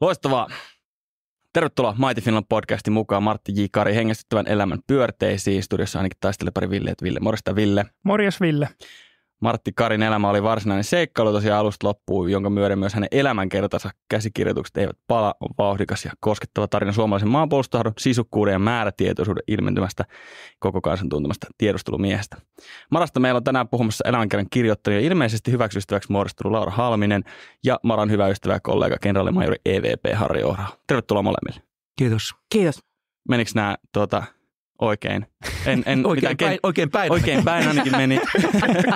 Loistavaa. Tervetuloa Mighty Finland podcastin mukaan Martti J. Kari hengestyttävän elämän pyörteisiin. Studiossa ainakin taistelee pari Ville, Ville. Morjesta Ville. Morjes Ville. Martti Karin elämä oli varsinainen seikkailu tosiaan alusta loppuun, jonka myöden myös hänen elämänkertansa käsikirjoitukset eivät pala, on vauhdikas ja koskettava tarina suomalaisen maanpuolustahdon, sisukkuuden ja määrätietoisuuden ilmentymästä koko kansan tuntemasta tiedustelumiehestä. Marasta meillä on tänään puhumassa elämänkerran kirjoittaja ilmeisesti hyväksystäväksi muodostunut Laura Halminen ja Maran hyvä ystävä ja kollega kenraalimajori EVP Harri Ohra. Tervetuloa molemmille. Kiitos. Kiitos. Menikö nämä tuota, Oikein. En, en, oikein, mitään, päin, oikein päin. Oikein päin ainakin meni.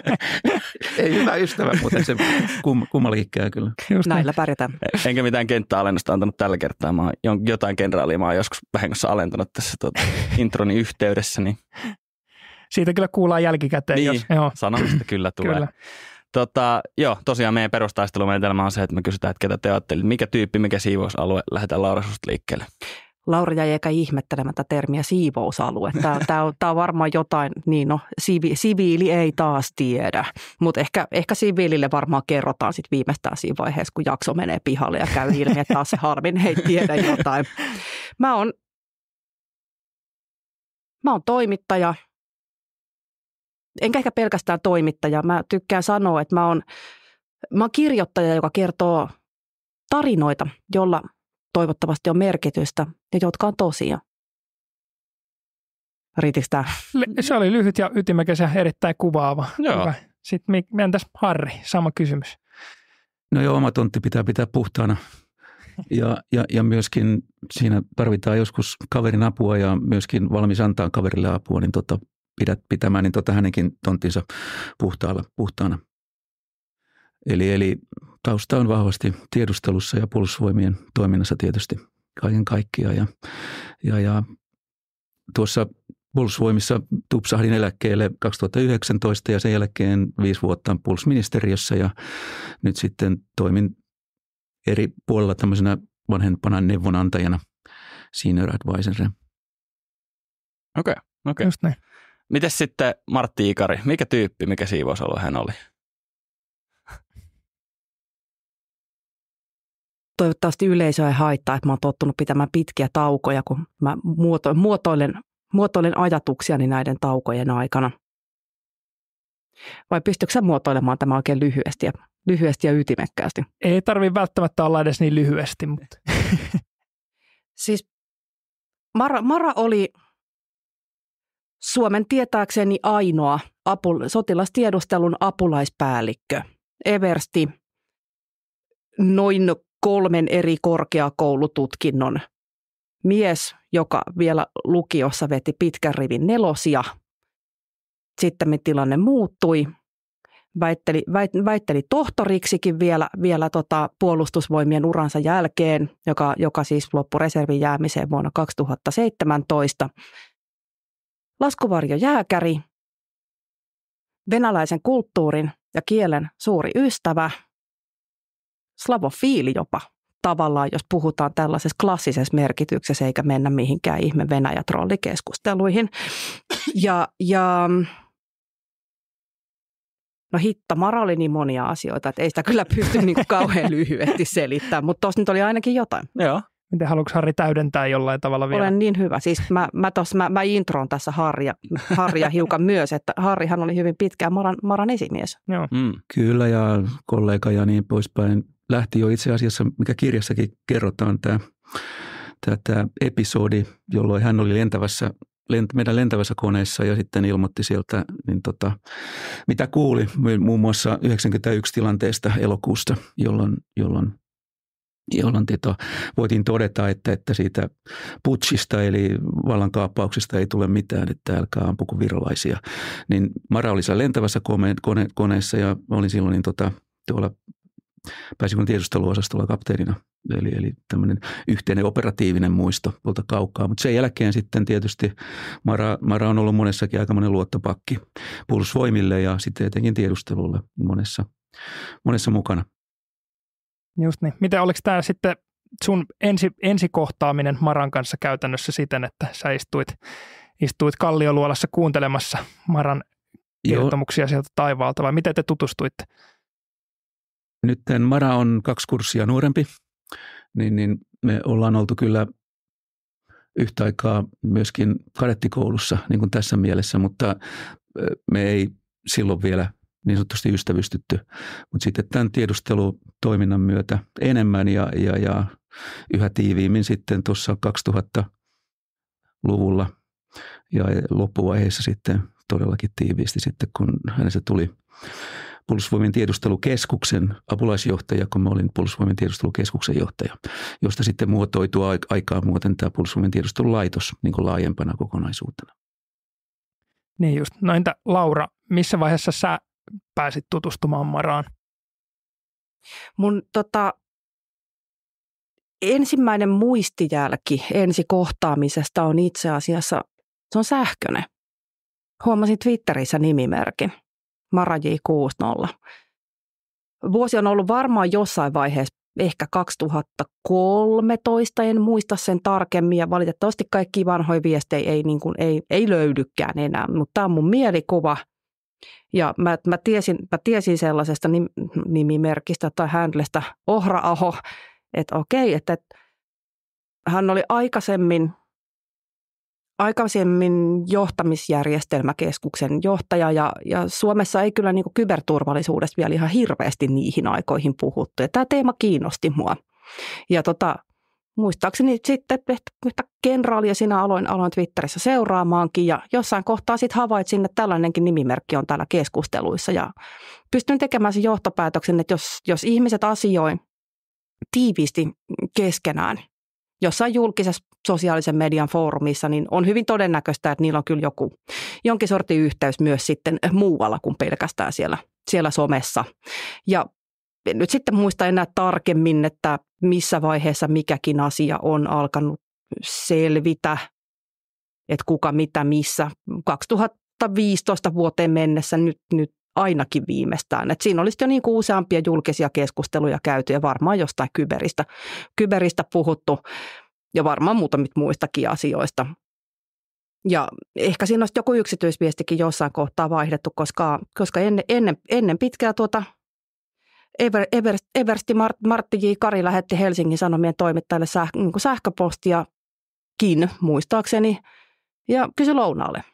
Ei hyvä ystävä, mutta se kum, kummallakin käy kyllä. Just niin. Näillä pärjätään. E-, enkä mitään kenttäalennusta antanut tällä kertaa. Mä oon, jotain kenraalia mä oon joskus vähemmässä alentanut tässä tuota, introni yhteydessä. Niin... Siitä kyllä kuullaan jälkikäteen. Niin, jos, joo. sanomista kyllä tulee. Kyllä. Tota, joo, tosiaan meidän perustaistelumenetelmä on se, että me kysytään, että ketä te ajattelit, mikä tyyppi, mikä siivousalue, lähdetään Laura liikkeelle. Laura jäi eikä ihmettelemättä termiä siivousalue. Tämä on, on varmaan jotain, niin no, sivi, siviili ei taas tiedä, mutta ehkä, ehkä siviilille varmaan kerrotaan sitten viimeistään siinä vaiheessa, kun jakso menee pihalle ja käy ilmi, että taas harmin ei tiedä jotain. Mä oon, mä oon toimittaja, enkä ehkä pelkästään toimittaja. Mä tykkään sanoa, että mä oon, mä oon kirjoittaja, joka kertoo tarinoita, jolla – toivottavasti on merkitystä ja jotka on tosia. Riitikö tämä? Se oli lyhyt ja ytimekäs ja erittäin kuvaava. Joo. Hyvä. Sitten entäs Harri, sama kysymys. No joo, oma tontti pitää pitää puhtaana. Ja, ja, ja myöskin siinä tarvitaan joskus kaverin apua ja myöskin valmis antaa kaverille apua, niin tota, pidät pitämään niin tota hänenkin tonttinsa puhtaana. Eli, eli tausta on vahvasti tiedustelussa ja puolustusvoimien toiminnassa tietysti kaiken kaikkiaan. Ja, ja, ja tuossa puolustusvoimissa tupsahdin eläkkeelle 2019 ja sen jälkeen viisi vuotta puolustusministeriössä ja nyt sitten toimin eri puolella tämmöisenä vanhempana neuvonantajana, senior advisorina. Okei, okay, okei. Okay. Just näin. Mites sitten Martti Ikari, mikä tyyppi, mikä siivousalue hän oli? toivottavasti yleisö ei haittaa, että mä oon tottunut pitämään pitkiä taukoja, kun mä muotoilen, muotoilen ajatuksiani näiden taukojen aikana. Vai pystytkö sä muotoilemaan tämä oikein lyhyesti ja, lyhyesti ja ytimekkäästi? Ei tarvi välttämättä olla edes niin lyhyesti, mutta... siis Mara, Mara oli Suomen tietääkseni ainoa apu, sotilastiedustelun apulaispäällikkö. Eversti noin kolmen eri korkeakoulututkinnon mies, joka vielä lukiossa veti pitkän rivin nelosia. Sitten tilanne muuttui. Väitteli, väit, väitteli tohtoriksikin vielä, vielä tota puolustusvoimien uransa jälkeen, joka, joka siis loppui reservin jäämiseen vuonna 2017. Laskuvarjo jääkäri, venäläisen kulttuurin ja kielen suuri ystävä – slavofiili jopa tavallaan, jos puhutaan tällaisessa klassisessa merkityksessä, eikä mennä mihinkään ihme Venäjä trollikeskusteluihin. Ja, ja no Mara oli niin monia asioita, että ei sitä kyllä pysty niin kuin kauhean lyhyesti selittämään, mutta tuossa nyt oli ainakin jotain. Joo. Miten haluatko Harri täydentää jollain tavalla vielä? Olen niin hyvä. Siis mä, mä, tos, mä, mä introon tässä Harja, Harja hiukan myös, että Harrihan oli hyvin pitkään Maran, Maran esimies. Joo. Mm. Kyllä ja kollega ja niin poispäin lähti jo itse asiassa, mikä kirjassakin kerrotaan, tämä, tämä, tämä episodi, jolloin hän oli lentävässä lent, meidän lentävässä koneessa ja sitten ilmoitti sieltä, niin tota, mitä kuuli muun muassa 91 tilanteesta elokuusta, jolloin, jolloin jolloin tieto, tota, voitiin todeta, että, että siitä putsista eli vallankaappauksesta ei tule mitään, että älkää ampuko virolaisia. Niin Mara oli siellä lentävässä kone, kone, koneessa ja olin silloin niin tota, tuolla pääsikunnan tiedusteluosastolla kapteenina. Eli, eli tämmöinen yhteinen operatiivinen muisto tuolta kaukaa. Mutta sen jälkeen sitten tietysti Mara, Mara on ollut monessakin aikamoinen luottopakki puolustusvoimille ja sitten etenkin tiedustelulle monessa, monessa mukana. Just niin. Miten oliko tämä sitten sun ensi, ensikohtaaminen Maran kanssa käytännössä siten, että sä istuit, istuit kallioluolassa kuuntelemassa Maran kertomuksia Joo. sieltä taivaalta vai miten te tutustuitte? Nyt Mara on kaksi kurssia nuorempi, niin, niin me ollaan oltu kyllä yhtä aikaa myöskin kadettikoulussa niin kuin tässä mielessä, mutta me ei silloin vielä niin sanotusti ystävystytty. Mutta sitten tämän tiedustelutoiminnan myötä enemmän ja, ja, ja yhä tiiviimmin sitten tuossa 2000-luvulla ja loppuvaiheessa sitten todellakin tiiviisti sitten, kun hänestä tuli puolustusvoimien tiedustelukeskuksen apulaisjohtaja, kun mä olin puolustusvoimien tiedustelukeskuksen johtaja, josta sitten muotoituu aikaa muuten tämä puolustusvoimien tiedustelulaitos niin kuin laajempana kokonaisuutena. Niin just. No entä Laura, missä vaiheessa sä pääsit tutustumaan Maraan? Mun tota, ensimmäinen muistijälki ensi kohtaamisesta on itse asiassa, se on sähköinen. Huomasin Twitterissä nimimerkin. Maraji 60. Vuosi on ollut varmaan jossain vaiheessa ehkä 2013, en muista sen tarkemmin ja valitettavasti kaikki vanhoja viestejä ei, niin kuin, ei, ei löydykään enää, mutta tämä on mun mielikuva. Ja mä, mä, tiesin, mä tiesin sellaisesta nim, nimimerkistä tai handlestä Ohraaho, että okei, että, että hän oli aikaisemmin aikaisemmin johtamisjärjestelmäkeskuksen johtaja ja, ja Suomessa ei kyllä niin kyberturvallisuudesta vielä ihan hirveästi niihin aikoihin puhuttu. Ja tämä teema kiinnosti mua. Ja tota, muistaakseni sitten yhtä kenraalia sinä aloin, aloin Twitterissä seuraamaankin ja jossain kohtaa sitten havaitsin, että tällainenkin nimimerkki on täällä keskusteluissa ja pystyn tekemään sen johtopäätöksen, että jos, jos ihmiset asioi tiiviisti keskenään – jossain julkisessa sosiaalisen median foorumissa, niin on hyvin todennäköistä, että niillä on kyllä joku jonkin sorti yhteys myös sitten muualla kuin pelkästään siellä, siellä somessa. Ja en nyt sitten muista enää tarkemmin, että missä vaiheessa mikäkin asia on alkanut selvitä, että kuka mitä missä. 2015 vuoteen mennessä nyt, nyt ainakin viimeistään. Et siinä olisi jo niin kuin useampia julkisia keskusteluja käyty ja varmaan jostain kyberistä, kyberistä puhuttu ja varmaan muutamista muistakin asioista. Ja ehkä siinä olisi joku yksityisviestikin jossain kohtaa vaihdettu, koska, koska ennen, ennen, ennen pitkää tuota Ever, Ever, Eversti Mart, Martti J. Kari lähetti Helsingin Sanomien toimittajille säh, niin sähköpostiakin, muistaakseni, ja kysyi lounaalle.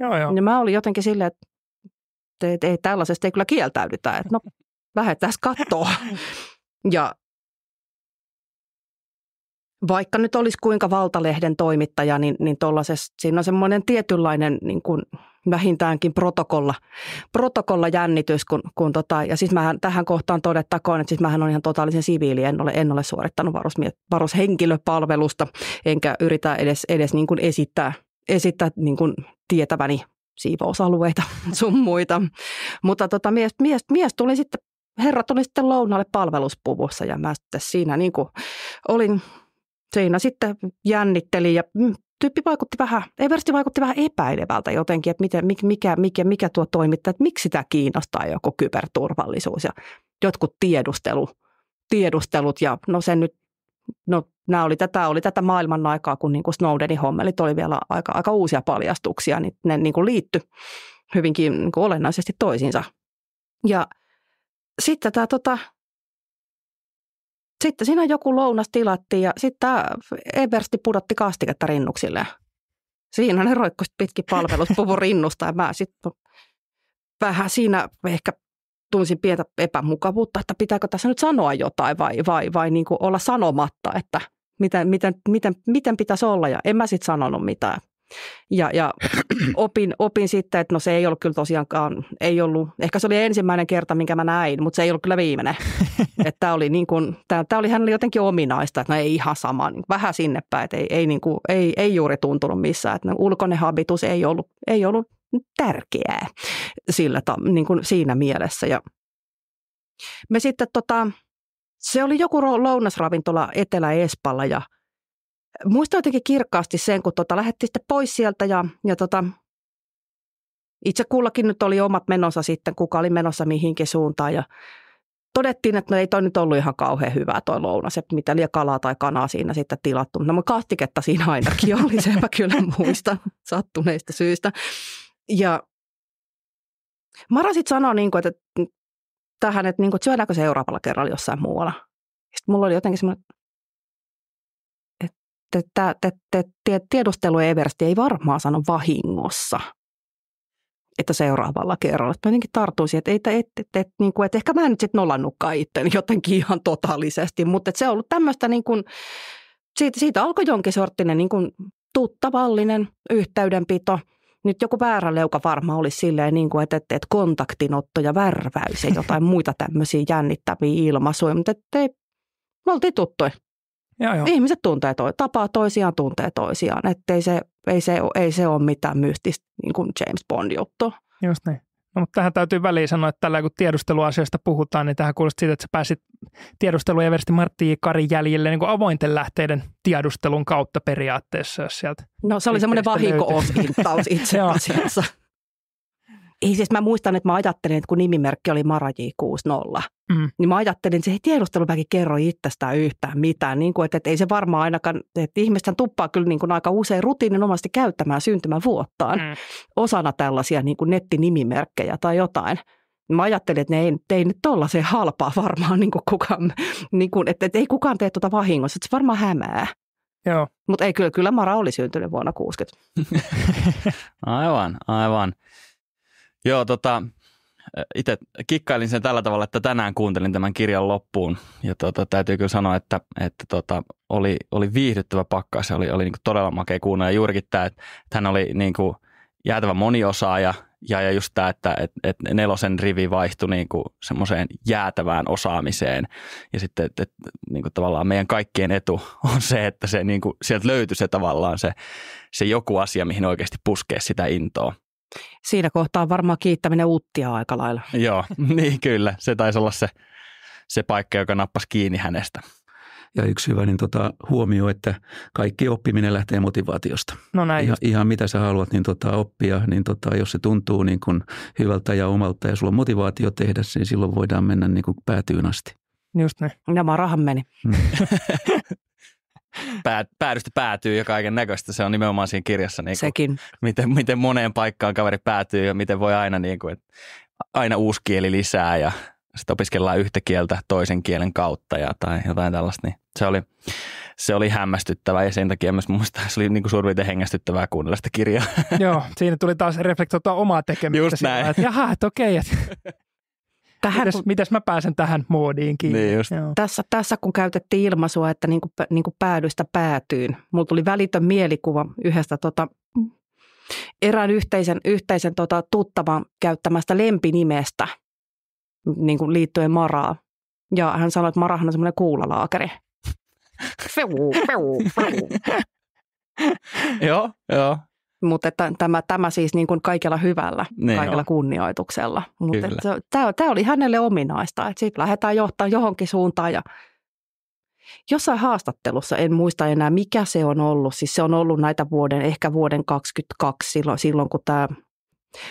Joo, joo. Ja mä olin jotenkin silleen, että että ei, ei tällaisesta ei kyllä kieltäydytä, että no lähdetään katsoa. Ja vaikka nyt olisi kuinka valtalehden toimittaja, niin, niin siinä on semmoinen tietynlainen niin kuin vähintäänkin protokolla, protokolla jännitys Kun, kun tota, ja siis mähän, tähän kohtaan todettakoon, että siis mähän on ihan totaalisen siviili, en ole, en ole suorittanut varus, varushenkilöpalvelusta, enkä yritä edes, edes niin kuin esittää, esittää niin kuin tietäväni siivousalueita sun muita. Mutta tota, mies, mies, mies tuli sitten, herra tuli sitten lounalle palveluspuvussa ja mä sitten siinä niin kuin olin, siinä sitten jännittelin ja mm, tyyppi vaikutti vähän, ei versti vaikutti vähän epäilevältä jotenkin, että miten, mikä, mikä, mikä tuo toimittaa, että miksi sitä kiinnostaa joku kyberturvallisuus ja jotkut tiedustelu, tiedustelut ja no sen nyt no nämä oli tätä, oli tätä maailman aikaa, kun niin kuin Snowdenin hommelit oli vielä aika, aika uusia paljastuksia, niin ne niin kuin liitty hyvinkin niin kuin olennaisesti toisiinsa. Ja sitten tämä tota, sitten siinä joku lounas tilattiin ja sitten Ebersti pudotti kastiketta rinnuksille. Siinä ne pitki palvelut puvun rinnusta ja mä sitten vähän siinä ehkä tunsin pientä epämukavuutta, että pitääkö tässä nyt sanoa jotain vai, vai, vai niin kuin olla sanomatta, että miten, miten, miten, miten pitäisi olla ja en mä sitten sanonut mitään. Ja, ja opin, opin sitten, että no se ei ollut kyllä tosiaankaan, ei ollut, ehkä se oli ensimmäinen kerta, minkä mä näin, mutta se ei ollut kyllä viimeinen. että tämä oli, niin kuin, tämä, tämä oli hänelle jotenkin ominaista, että no ei ihan sama, niin vähän sinne päin, että ei, ei, niin kuin, ei, ei juuri tuntunut missään. Että no ulkoinen habitus ei ollut, ei ollut tärkeää sillä, niin kuin siinä mielessä. Ja me sitten tota, se oli joku lounasravintola Etelä-Espalla ja muistan jotenkin kirkkaasti sen, kun tota, lähdettiin sitten pois sieltä ja, ja tota, itse kullakin nyt oli omat menossa sitten, kuka oli menossa mihinkin suuntaan ja todettiin, että no ei toi nyt ollut ihan kauhean hyvää toi lounas, että mitä liian kalaa tai kanaa siinä sitten tilattu. No kastiketta siinä ainakin oli, sen mä kyllä muista sattuneista syistä. Ja Mara sitten sanoi, niin kuin, että tähän, että, niin kuin, että syödäänkö Euroopalla kerralla jossain muualla. Sitten mulla oli jotenkin semmoinen, että, että, että tiedustelu Eversti ei varmaan sano vahingossa, että seuraavalla kerralla. mä jotenkin tartuin että, että, että, että, että, niin kuin, että ehkä mä en nyt sitten nollannutkaan itteni jotenkin ihan totaalisesti, mutta että se on ollut tämmöistä niin kuin, siitä, siitä alkoi jonkin sorttinen niin kuin, tuttavallinen yhteydenpito – nyt joku väärä leuka varmaan olisi silleen, niin kuin, että, että, että kontaktinotto ja värväys ja jotain muita tämmöisiä jännittäviä ilmaisuja, mutta ei, me oltiin tuttuja. Joo, joo. Ihmiset tuntee toi, tapaa toisiaan, tuntee toisiaan, ettei se, ei se, ei se ole mitään mystistä niin kuin James Bond-juttu. Just niin. No, mutta tähän täytyy väliin sanoa, että tällä kun tiedusteluasioista puhutaan, niin tähän kuulosti siitä, että sä pääsit tiedustelujäversti Martti J. Karin jäljille niin kuin avointen lähteiden tiedustelun kautta periaatteessa, jos sieltä No se oli semmoinen vahinko-osintaus itse asiassa. Ei siis mä muistan, että mä ajattelin, että kun nimimerkki oli Maraji 60, Mm. Niin mä ajattelin, että se tiedusteluväki kerro itsestään yhtään mitään. Niin kuin, että, että ei se varmaan ainakaan, että ihmisten tuppaa kyllä niin kuin aika usein rutiininomaisesti käyttämään syntymävuottaan mm. osana tällaisia niin kuin nettinimimerkkejä tai jotain. Mä ajattelin, että ne ei, ei nyt tollaiseen halpaa varmaan niin kuin kukaan, niin kuin, että, että ei kukaan tee tuota vahingossa, että se varmaan hämää. Joo. Mutta ei, kyllä, kyllä Mara oli syntynyt vuonna 60. aivan, aivan. Joo, tota, itse kikkailin sen tällä tavalla, että tänään kuuntelin tämän kirjan loppuun. Ja tota, täytyy kyllä sanoa, että, että tota, oli, oli viihdyttävä pakka. Se oli, oli niin todella makea kuunnella. Ja juurikin tämä, että, hän oli niin kuin jäätävä moniosaaja ja, ja just tämä, että että nelosen rivi vaihtui niin kuin semmoiseen jäätävään osaamiseen. Ja sitten että, että, niin kuin tavallaan meidän kaikkien etu on se, että se, niin kuin, sieltä löytyi se tavallaan se, se joku asia, mihin oikeasti puskee sitä intoa. Siinä kohtaa varmaan kiittäminen uuttia aika lailla. Joo, niin kyllä. Se taisi olla se, se paikka, joka nappasi kiinni hänestä. Ja yksi hyvä niin tota, huomio, että kaikki oppiminen lähtee motivaatiosta. No näin. Ihan, ihan mitä sä haluat niin tota, oppia, niin tota, jos se tuntuu niin kun hyvältä ja omalta ja sulla on motivaatio tehdä, niin silloin voidaan mennä niin kuin päätyyn asti. Just näin. Nämä rahan meni. Mm. pää, päädystä päätyy ja kaiken näköistä. Se on nimenomaan siinä kirjassa, niin kuin, Sekin. Miten, miten moneen paikkaan kaveri päätyy ja miten voi aina, niin kuin, että aina uusi kieli lisää ja sitten opiskellaan yhtä kieltä toisen kielen kautta ja, tai jotain tällaista. Niin se, oli, se oli hämmästyttävää ja sen takia myös mun se oli niin suurin hengästyttävää kuunnella sitä kirjaa. Joo, siinä tuli taas reflektoitua omaa tekemistä. Just näin. Sillä, että jaha, että okei, että Tähän, mitäs, kun... mites mä pääsen tähän moodiin kiinni? Niin just. Tässä, tässä kun käytettiin ilmaisua, että niin kuin, niin kuin päädystä päätyyn, mulla tuli välitön mielikuva yhdestä tota, erään yhteisen, yhteisen tota, tuttavan käyttämästä lempinimestä niin kuin liittyen Maraa. Ja hän sanoi, että Marahan on semmoinen kuulalaakeri. joo, joo mutta että tämä, tämä siis niin kuin kaikella hyvällä, niin kaikella on. kunnioituksella. Mutta että tämä, tämä oli hänelle ominaista, että sitten lähdetään johtaa johonkin suuntaan ja Jossain haastattelussa, en muista enää mikä se on ollut, siis se on ollut näitä vuoden, ehkä vuoden 2022 silloin, silloin kun tämä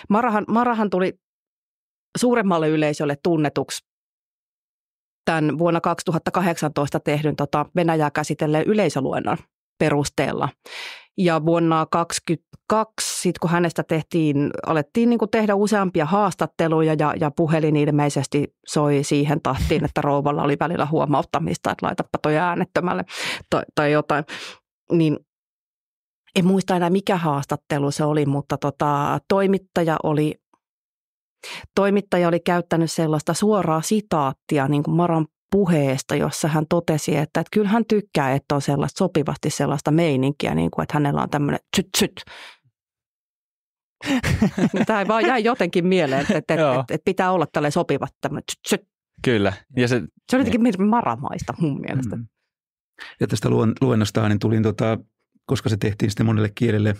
Marahan, Marahan tuli suuremmalle yleisölle tunnetuksi tämän vuonna 2018 tehdyn tota Venäjää käsitelleen yleisöluennon perusteella. Ja vuonna 20 kaksi, sitten kun hänestä tehtiin, alettiin niin tehdä useampia haastatteluja ja, ja puhelin ilmeisesti soi siihen tahtiin, että rouvalla oli välillä huomauttamista, että laitapa toi äänettömälle tai, tai jotain. Niin en muista enää mikä haastattelu se oli, mutta tota, toimittaja oli Toimittaja oli käyttänyt sellaista suoraa sitaattia niin kuin Maran puheesta, jossa hän totesi, että, että kyllä hän tykkää, että on sellaista, sopivasti sellaista meininkiä, niin kuin, että hänellä on tämmöinen tsyt, tsyt niin Tämä jäi jotenkin mieleen, että, että, että, että pitää olla tälle sopivat tämmöinen Kyllä. Ja se, se on jotenkin niin. maramaista mun mielestä. Mm. Ja tästä luennostaan niin tulin, tota, koska se tehtiin sitten monelle kielelle,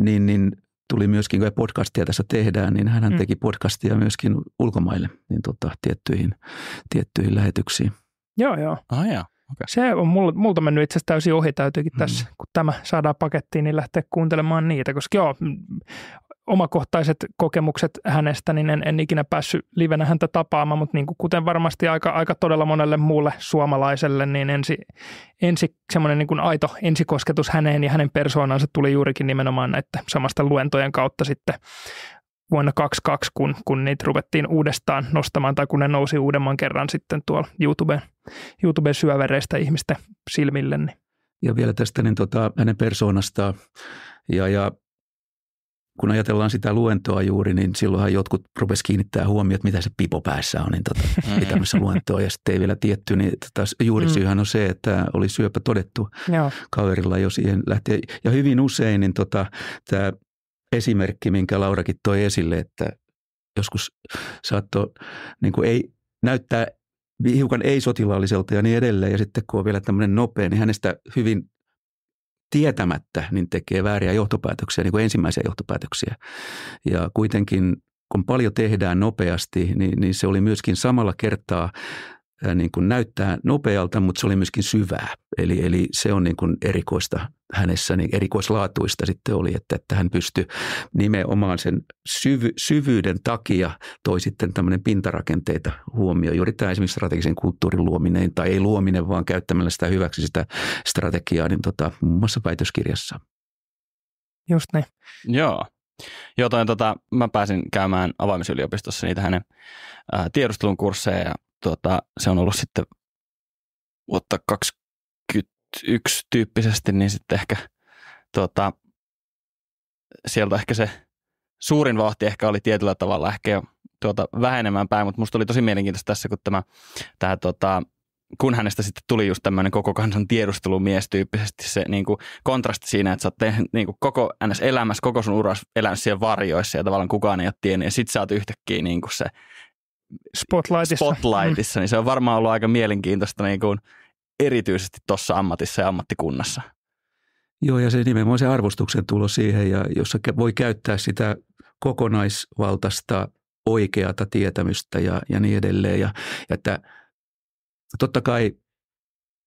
niin, niin tuli myöskin, kun podcastia tässä tehdään, niin hän mm. teki podcastia myöskin ulkomaille niin tota, tiettyihin, tiettyihin lähetyksiin. Joo, joo. Oh, ah, joo. Okay. Se on mulla, multa mennyt itse asiassa täysin ohi, täytyykin mm. tässä, kun tämä saadaan pakettiin, niin lähteä kuuntelemaan niitä, koska joo, mm, omakohtaiset kokemukset hänestä, niin en, en ikinä päässyt livenä häntä tapaamaan, mutta niin kuin kuten varmasti aika, aika todella monelle muulle suomalaiselle, niin ensi, ensi semmoinen niin kuin aito ensikosketus häneen ja hänen persoonansa tuli juurikin nimenomaan näiden samasta luentojen kautta sitten vuonna 2022, kun, kun niitä ruvettiin uudestaan nostamaan tai kun ne nousi uudemman kerran sitten tuolla YouTuben, YouTuben syövereistä ihmisten silmille. Niin. Ja vielä tästä niin tota, hänen persoonastaan ja, ja kun ajatellaan sitä luentoa juuri, niin silloinhan jotkut rupesivat kiinnittää huomioon, että mitä se pipo päässä on, niin tota, pitämässä mm. luentoa ja sitten ei vielä tietty, niin tota, syyhän mm. on se, että oli syöpä todettu Joo. kaverilla, jos siihen lähtien. Ja hyvin usein niin tota, tämä esimerkki, minkä Laurakin toi esille, että joskus saattoi niin kuin ei, näyttää hiukan ei-sotilaalliselta ja niin edelleen. Ja sitten kun on vielä tämmöinen nopea, niin hänestä hyvin tietämättä niin tekee vääriä johtopäätöksiä, niin kuin ensimmäisiä johtopäätöksiä. Ja kuitenkin kun paljon tehdään nopeasti, niin, niin se oli myöskin samalla kertaa niin kuin näyttää nopealta, mutta se oli myöskin syvää. Eli, eli se on niin kuin erikoista hänessä, niin erikoislaatuista sitten oli, että, että hän pystyi nimenomaan sen syvy, syvyyden takia toi sitten tämmöinen pintarakenteita huomioon. Juuri tämä esimerkiksi strategisen kulttuurin luominen, tai ei luominen, vaan käyttämällä sitä hyväksi sitä strategiaa, niin tota, muun muassa väitöskirjassa. Just niin. Joo, Jotain tota, mä pääsin käymään avaimisyliopistossa niitä hänen ää, tiedustelun kursseja ja tota, se on ollut sitten vuotta 2021 tyyppisesti, niin sitten ehkä tota, sieltä ehkä se suurin vauhti ehkä oli tietyllä tavalla ehkä jo tuota, vähenemään päin, mutta musta oli tosi mielenkiintoista tässä, kun tämä, tämä tota, kun hänestä sitten tuli just tämmöinen koko kansan tiedustelumies tyyppisesti se niin kuin kontrasti siinä, että sä oot tehnyt niin kuin koko ns. elämässä, koko sun uras elänyt siellä varjoissa ja tavallaan kukaan ei ole tiennyt. Ja sit sä oot yhtäkkiä niin kuin se Spotlightissa. Spotlightissa, mm. niin se on varmaan ollut aika mielenkiintoista niin kuin erityisesti tuossa ammatissa ja ammattikunnassa. Joo, ja se nimenomaan se arvostuksen tulo siihen, ja jossa voi käyttää sitä kokonaisvaltaista oikeata tietämystä ja, ja niin edelleen. Ja, ja että totta kai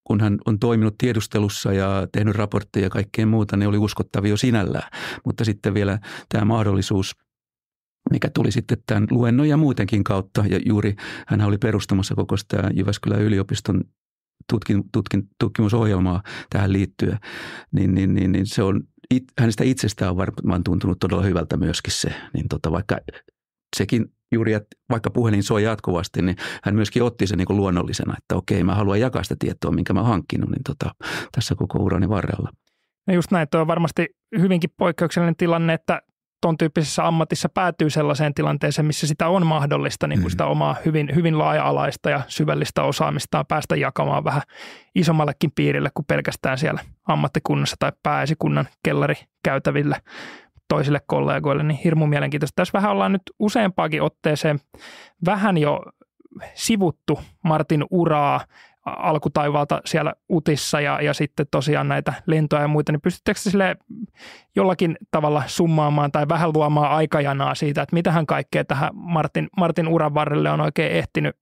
kun hän on toiminut tiedustelussa ja tehnyt raportteja ja kaikkea muuta, ne oli uskottavia jo sinällään. Mutta sitten vielä tämä mahdollisuus mikä tuli sitten tämän luennon ja muutenkin kautta. Ja juuri hän oli perustamassa koko sitä Jyväskylän yliopiston tutkin, tutkin, tutkimusohjelmaa tähän liittyen, niin, niin, niin, niin se on, it, hänestä itsestään on varmaan tuntunut todella hyvältä myöskin se, niin tota, vaikka sekin juuri, että vaikka puhelin soi jatkuvasti, niin hän myöskin otti sen niin kuin luonnollisena, että okei, mä haluan jakaa sitä tietoa, minkä mä oon hankkinut niin tota, tässä koko urani varrella. No just näin, tuo on varmasti hyvinkin poikkeuksellinen tilanne, että tuon tyyppisessä ammatissa päätyy sellaiseen tilanteeseen, missä sitä on mahdollista niin kuin mm. sitä omaa hyvin, hyvin laaja-alaista ja syvällistä osaamistaan päästä jakamaan vähän isommallekin piirille kuin pelkästään siellä ammattikunnassa tai pääesikunnan kellari käytävillä toisille kollegoille, niin hirmu mielenkiintoista. Tässä vähän ollaan nyt useampaakin otteeseen vähän jo sivuttu Martin uraa Alkutaivaalta siellä utissa ja, ja sitten tosiaan näitä lentoja ja muita, niin pystyttekö sille jollakin tavalla summaamaan tai vähän luomaan aikajanaa siitä, että mitähän kaikkea tähän Martin, Martin uran varrelle on oikein ehtinyt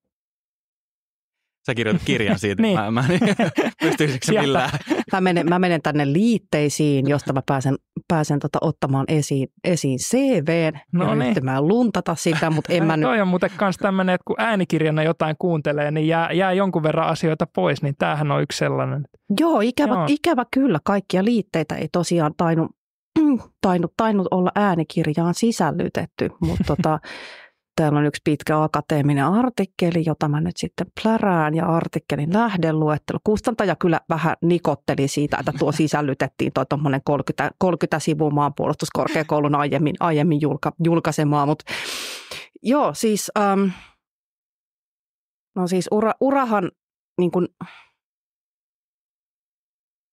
Sä kirjoitat kirjan siitä, niin. mä, mä niin, pystyisikö se millään? mä, menen, mä menen tänne liitteisiin, josta mä pääsen, pääsen tota, ottamaan esiin, esiin CVn. No ja niin. mä luntata sitä, mutta en mä nyt. Toi on muuten myös tämmöinen, että kun äänikirjana jotain kuuntelee, niin jää, jää jonkun verran asioita pois, niin tämähän on yksi sellainen. Joo, ikävä, Joo. ikävä kyllä. Kaikkia liitteitä ei tosiaan tainnut, tainu, tainu olla äänikirjaan sisällytetty, mutta tota, täällä on yksi pitkä akateeminen artikkeli, jota mä nyt sitten plärään ja artikkelin luettelu. Kustantaja kyllä vähän nikotteli siitä, että tuo sisällytettiin toi 30, 30 sivun maanpuolustuskorkeakoulun aiemmin, aiemmin julka, julkaisemaan. Mut, joo siis... um, No siis ura, urahan niin kun,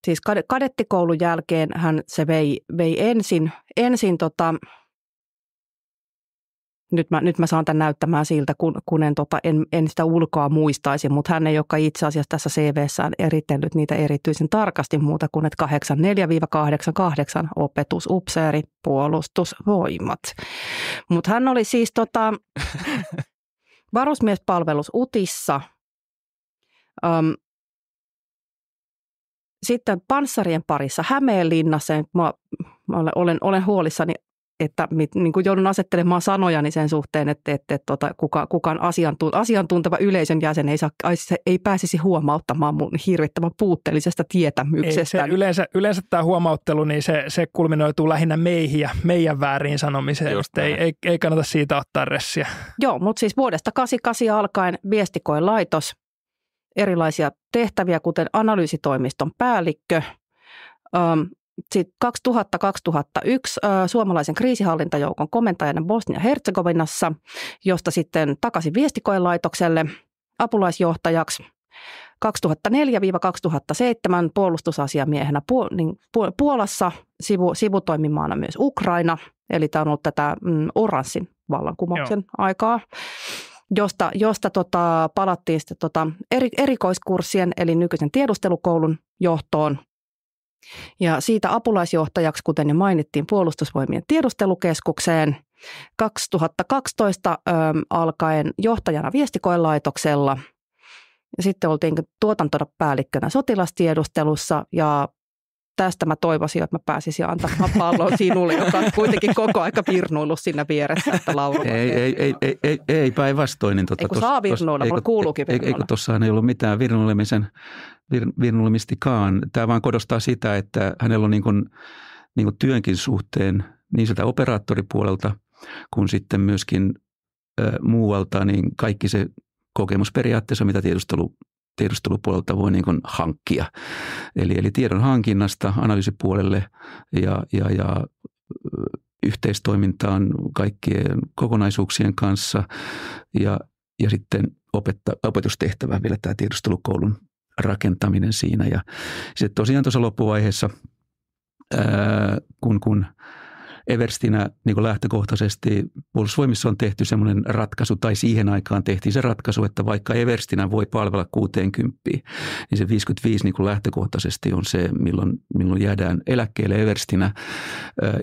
siis kadettikoulun jälkeen hän se vei, vei ensin, ensin tota, nyt mä, nyt mä saan tämän näyttämään siltä, kun, kun en, tota, en, en sitä ulkoa muistaisi, mutta hän ei joka itse asiassa tässä CV-sään eritellyt niitä erityisen tarkasti muuta kuin, että 84-88 opetus, upseeri, puolustusvoimat. Mutta hän oli siis tota, varusmiespalvelus UTissa, öm, sitten panssarien parissa Hämeenlinnassa, mä, mä olen, olen huolissani että mit, niin kuin joudun asettelemaan sanojani sen suhteen, että, että, että tota, kuka, kukaan asiantunt, asiantunteva yleisön jäsen ei, saa, ei pääsisi huomauttamaan mun hirvittävän puutteellisesta tietämyksestä. Ei, se yleensä, yleensä tämä huomauttelu, niin se, se kulminoituu lähinnä meihin ja meidän väärin sanomiseen. Just ei, ei, ei kannata siitä ottaa ressiä. Joo, mutta siis vuodesta 88 alkaen viestikoin laitos, erilaisia tehtäviä, kuten analyysitoimiston päällikkö, sitten 2000-2001 suomalaisen kriisihallintajoukon komentajana Bosnia-Herzegovinassa, josta sitten takaisin viestikoelaitokselle apulaisjohtajaksi 2004-2007 puolustusasiamiehenä Puol- niin Puol- Puolassa, sivu, sivutoimimaana myös Ukraina, eli tämä on ollut tätä mm, oranssin vallankumouksen Joo. aikaa, josta, josta tota, palattiin sitten tota, eri, erikoiskurssien eli nykyisen tiedustelukoulun johtoon ja siitä apulaisjohtajaksi, kuten jo mainittiin, puolustusvoimien tiedustelukeskukseen. 2012 ö, alkaen johtajana viestikoelaitoksella. Ja sitten oltiin tuotantona päällikkönä sotilastiedustelussa ja tästä mä toivoisin, että mä pääsisin antamaan pallon sinulle, joka on kuitenkin koko aika virnuillut siinä vieressä, että laulaa. Ei, ei, ei, ei, ei, ei päinvastoin. Niin tota, ei kun saa virnuilla, mulla kuuluukin virnuilla. Eikö tuossahan ei ollut mitään virnuilemisen, vir, virnuilemistikaan. Tämä vaan kodostaa sitä, että hänellä on niin kuin, niin kuin työnkin suhteen niin sieltä operaattoripuolelta kuin sitten myöskin muualta, niin kaikki se kokemus periaatteessa, mitä tiedustelu tiedustelupuolelta voi niin kuin hankkia. Eli, eli tiedon hankinnasta analyysipuolelle ja, ja, ja yhteistoimintaan kaikkien kokonaisuuksien kanssa ja, ja sitten opetta, opetustehtävä vielä tämä tiedustelukoulun rakentaminen siinä. Ja sitten tosiaan tuossa loppuvaiheessa, ää, kun, kun – Everstinä niin lähtökohtaisesti puolustusvoimissa on tehty semmoinen ratkaisu, tai siihen aikaan tehtiin se ratkaisu, että vaikka Everstinä voi palvella 60, niin se 55 niin lähtökohtaisesti on se, milloin, milloin jäädään eläkkeelle Everstinä,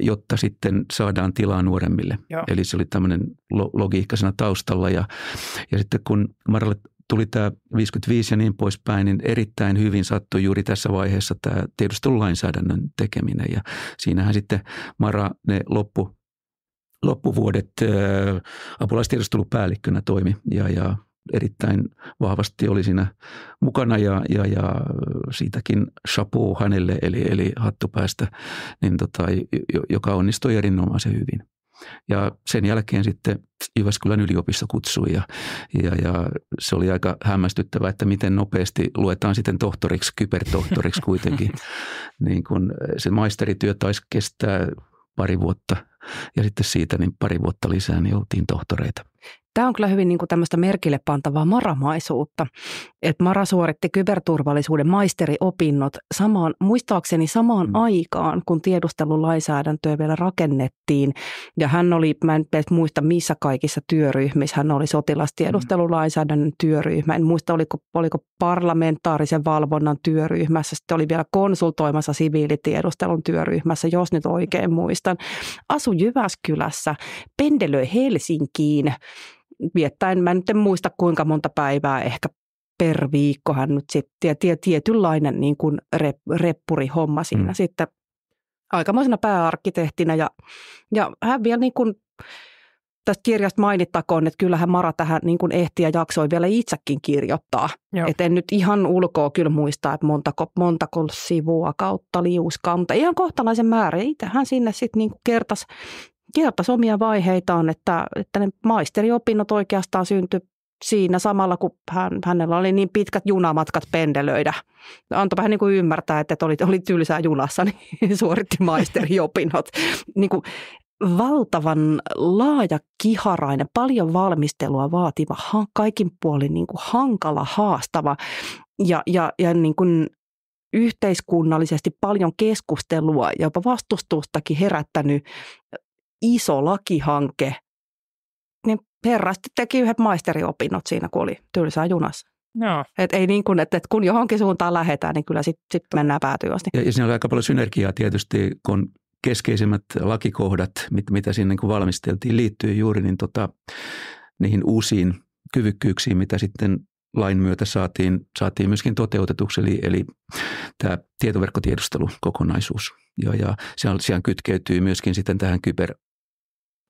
jotta sitten saadaan tilaa nuoremmille. Joo. Eli se oli tämmöinen logiikka siinä taustalla. Ja, ja sitten kun Maralle tuli tämä 55 ja niin poispäin, niin erittäin hyvin sattui juuri tässä vaiheessa tämä tiedustelulainsäädännön tekeminen. Ja siinähän sitten Mara ne loppu, loppuvuodet ää, öö, apulaistiedustelupäällikkönä toimi ja, ja erittäin vahvasti oli siinä mukana ja, ja, ja siitäkin chapeau hänelle, eli, eli hattu päästä, niin tota, joka onnistui erinomaisen hyvin. Ja sen jälkeen sitten Jyväskylän yliopisto kutsui ja, ja, ja se oli aika hämmästyttävä, että miten nopeasti luetaan sitten tohtoriksi, kybertohtoriksi kuitenkin. niin kun eh, se maisterityö taisi kestää pari vuotta ja sitten siitä niin pari vuotta lisää niin oltiin tohtoreita. Tämä on kyllä hyvin niin kuin tämmöistä merkille pantavaa maramaisuutta, että Mara suoritti kyberturvallisuuden maisteriopinnot samaan, muistaakseni samaan mm. aikaan, kun tiedustelulainsäädäntöä vielä rakennettiin. Ja hän oli, mä en muista missä kaikissa työryhmissä, hän oli mm. sotilastiedustelulainsäädännön työryhmä. En muista, oliko, oliko parlamentaarisen valvonnan työryhmässä, sitten oli vielä konsultoimassa siviilitiedustelun työryhmässä, jos nyt oikein muistan. Asu Jyväskylässä, pendelöi Helsinkiin viettäen, mä nyt en muista kuinka monta päivää, ehkä per viikkohan nyt sitten, ja tie, tietynlainen niin kuin rep, reppurihomma siinä mm. sitten aikamoisena pääarkkitehtinä. Ja, ja hän vielä niin kuin, tästä kirjasta mainittakoon, että kyllähän Mara tähän niin kuin ehti ja jaksoi vielä itsekin kirjoittaa. Että en nyt ihan ulkoa kyllä muista, että montako, montako sivua kautta liuskaa, mutta ihan kohtalaisen määrä. Itsehän sinne sitten niin kertas kertasi omia vaiheitaan, että, että ne maisteriopinnot oikeastaan syntyi siinä samalla, kun hän, hänellä oli niin pitkät junamatkat pendelöidä. Antoi vähän niin kuin ymmärtää, että oli, oli tylsää junassa, niin suoritti maisteriopinnot. niin kuin valtavan laaja, kiharainen, paljon valmistelua vaativa, kaikin puolin niin kuin hankala, haastava ja, ja, ja niin kuin yhteiskunnallisesti paljon keskustelua, ja jopa vastustustakin herättänyt iso lakihanke, niin herra sitten teki yhdet maisteriopinnot siinä, kun oli tylsää junassa. No. Et ei niin kuin, että, että kun johonkin suuntaan lähdetään, niin kyllä sitten sit mennään päätyy asti. Ja, ja siinä oli aika paljon synergiaa tietysti, kun keskeisimmät lakikohdat, mit, mitä siinä niin kuin valmisteltiin, liittyy juuri niin tota, niihin uusiin kyvykkyyksiin, mitä sitten lain myötä saatiin, saatiin myöskin toteutetuksi, eli, eli tämä tietoverkkotiedustelukokonaisuus. Ja, ja sehän, kytkeytyy myöskin sitten tähän kyber,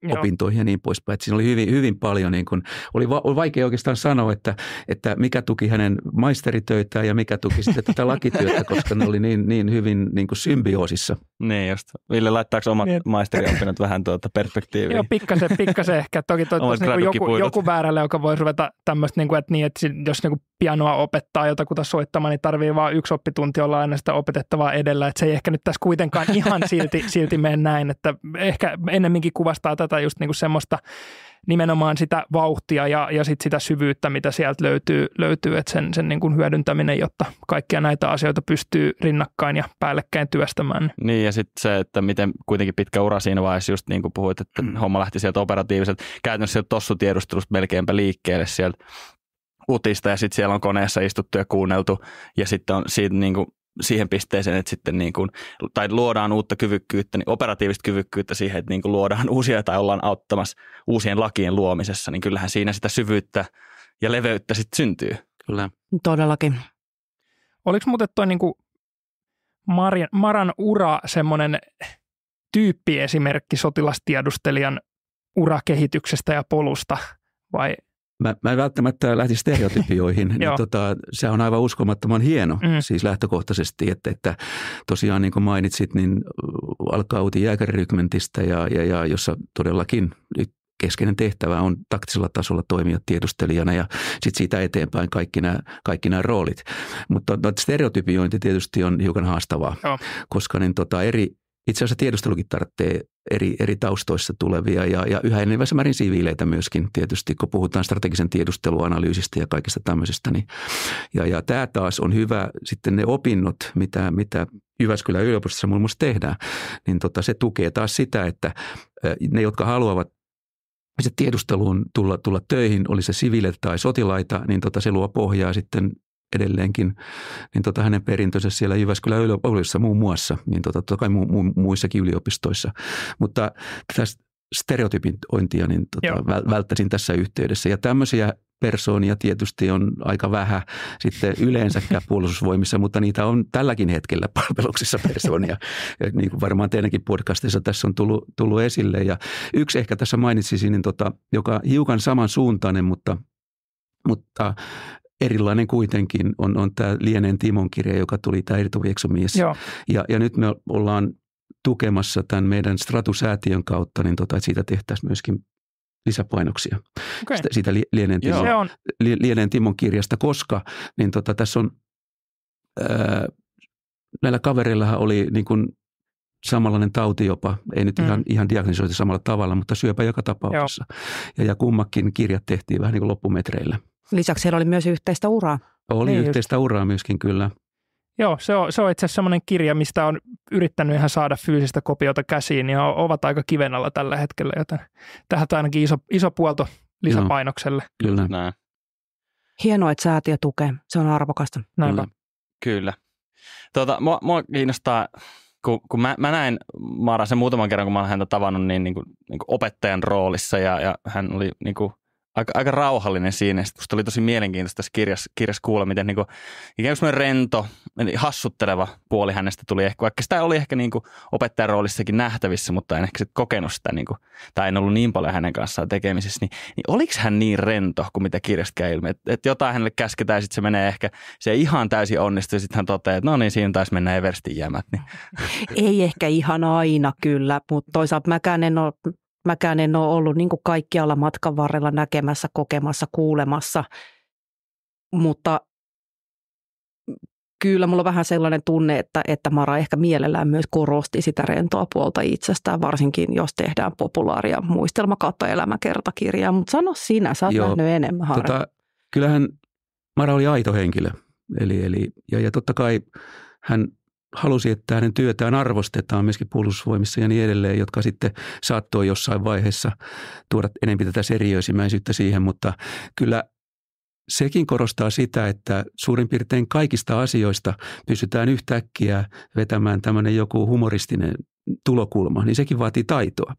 Joo. opintoihin ja niin poispäin. siinä oli hyvin, hyvin paljon, niin kuin, oli, va- oli vaikea oikeastaan sanoa, että, että mikä tuki hänen maisteritöitään ja mikä tuki sitten tätä lakityötä, koska ne oli niin, niin hyvin niin kuin symbioosissa. Niin just. Ville, laittaako omat niin. maisteriopinnot vähän tuota perspektiiviin? Joo, pikkasen, pikkasen ehkä. Toki toivottavasti niin joku, joku väärälle, joka voi ruveta tämmöistä, niin kuin, että, niin, että jos niin kuin pianoa opettaa jotakuta soittamaan, niin tarvii vain yksi oppitunti olla aina sitä opetettavaa edellä. Että se ei ehkä nyt tässä kuitenkaan ihan silti, silti mene näin, että ehkä ennemminkin kuvastaa tätä just niinku semmoista nimenomaan sitä vauhtia ja, ja sit sitä syvyyttä, mitä sieltä löytyy, löytyy että sen, sen niin hyödyntäminen, jotta kaikkia näitä asioita pystyy rinnakkain ja päällekkäin työstämään. Niin ja sitten se, että miten kuitenkin pitkä ura siinä vaiheessa, just niin kuin puhuit, että mm. homma lähti sieltä operatiiviset, käytännössä sieltä tossutiedustelusta melkeinpä liikkeelle sieltä utista ja sitten siellä on koneessa istuttu ja kuunneltu ja sitten on siitä niin kuin siihen pisteeseen, että sitten niin kuin, tai luodaan uutta kyvykkyyttä, niin operatiivista kyvykkyyttä siihen, että niin kuin luodaan uusia tai ollaan auttamassa uusien lakien luomisessa, niin kyllähän siinä sitä syvyyttä ja leveyttä sitten syntyy. Kyllä. Todellakin. Oliko muuten toi niin kuin Marjan, Maran ura semmoinen tyyppiesimerkki sotilastiedustelijan urakehityksestä ja polusta vai Mä, mä en välttämättä lähtisi stereotypioihin, niin tota, se on aivan uskomattoman hieno mm. siis lähtökohtaisesti, että, että tosiaan niin kuin mainitsit, niin alkaa uuti jääkärirykmentistä ja, ja, ja jossa todellakin keskeinen tehtävä on taktisella tasolla toimia tiedustelijana ja sitten siitä eteenpäin kaikki nämä, kaikki nämä roolit. Mutta no, stereotypiointi tietysti on hiukan haastavaa, Joo. koska niin tota, eri, itse asiassa tiedustelukin tarvitsee eri, eri taustoissa tulevia ja, ja yhä enenevässä määrin siviileitä myöskin tietysti, kun puhutaan strategisen tiedusteluanalyysistä ja kaikista tämmöisestä. Niin, ja, ja tämä taas on hyvä sitten ne opinnot, mitä, mitä Jyväskylän yliopistossa muun muassa tehdään, niin tota, se tukee taas sitä, että ne, jotka haluavat se tiedusteluun tulla, tulla töihin, oli se siviileitä tai sotilaita, niin tota, se luo pohjaa sitten edelleenkin, niin tota, hänen perintönsä siellä Jyväskylän yliopistossa muun muassa, niin tota, totta kai mu, mu, muissakin yliopistoissa. Mutta tästä stereotypiointia niin tota, väl, välttäisin tässä yhteydessä. Ja tämmöisiä persoonia tietysti on aika vähän sitten yleensäkään puolustusvoimissa, mutta niitä on tälläkin hetkellä palveluksissa persoonia. Ja niin kuin varmaan teidänkin podcastissa tässä on tullut, tullut esille. Ja yksi ehkä tässä mainitsisin, niin tota, joka hiukan samansuuntainen, mutta mutta erilainen kuitenkin on, on tämä Lienen Timon kirja, joka tuli, tämä Erto Ja, ja nyt me ollaan tukemassa tämän meidän stratusäätiön kautta, niin tota, että siitä tehtäisiin myöskin lisäpainoksia okay. sitä, siitä Lienen Timon, Lienen Timon kirjasta, koska niin tota, tässä on ää, näillä kavereillahan oli niin kuin samanlainen tauti jopa, ei nyt mm. ihan, ihan diagnosoitu samalla tavalla, mutta syöpä joka tapauksessa. Joo. Ja, ja kummakin kirjat tehtiin vähän niin kuin loppumetreillä. Lisäksi heillä oli myös yhteistä uraa. Oli niin yhteistä just. uraa myöskin kyllä. Joo, se on, se on itse asiassa semmoinen kirja, mistä on yrittänyt ihan saada fyysistä kopiota käsiin ja ovat aika kiven alla tällä hetkellä, joten tähän ainakin iso, iso puolto lisäpainokselle. Joo, kyllä. Näin. Hienoa, että säätiö tukee. Se on arvokasta. Näinpä. Kyllä. kyllä. Tuota, mua, mua kiinnostaa, kun, kun mä, mä näin Maara sen muutaman kerran, kun mä olen häntä tavannut, niin, niin, kuin, niin kuin opettajan roolissa ja, ja hän oli niin kuin – aika, aika rauhallinen siinä. Sitten musta oli tosi mielenkiintoista tässä kirjassa, kirjassa kuulla, miten niin kuin, ikään kuin rento, hassutteleva puoli hänestä tuli ehkä, vaikka sitä oli ehkä niin kuin opettajan roolissakin nähtävissä, mutta en ehkä sit kokenut sitä, niin kuin, tai en ollut niin paljon hänen kanssaan tekemisissä, niin, niin oliko hän niin rento kuin mitä kirjasta käy ilmi? Että et jotain hänelle käsketään, sitten se menee ehkä, se ei ihan täysin onnistu, sitten hän toteaa, että no niin, siinä taisi mennä Everstin jämät. Niin. Ei ehkä ihan aina kyllä, mutta toisaalta mäkään en ole mäkään en ole ollut niin kuin kaikkialla matkan varrella näkemässä, kokemassa, kuulemassa. Mutta kyllä mulla on vähän sellainen tunne, että, että Mara ehkä mielellään myös korosti sitä rentoa puolta itsestään, varsinkin jos tehdään populaaria muistelma kautta elämäkertakirjaa. Mutta sano sinä, sä oot Joo, nähnyt enemmän, Harri. Tota, kyllähän Mara oli aito henkilö. Eli, eli, ja, ja totta kai hän halusi, että hänen työtään arvostetaan myöskin puolustusvoimissa ja niin edelleen, jotka sitten saattoi jossain vaiheessa tuoda enempi tätä seriöisimäisyyttä siihen, mutta kyllä sekin korostaa sitä, että suurin piirtein kaikista asioista pystytään yhtäkkiä vetämään tämmöinen joku humoristinen tulokulma, niin sekin vaatii taitoa.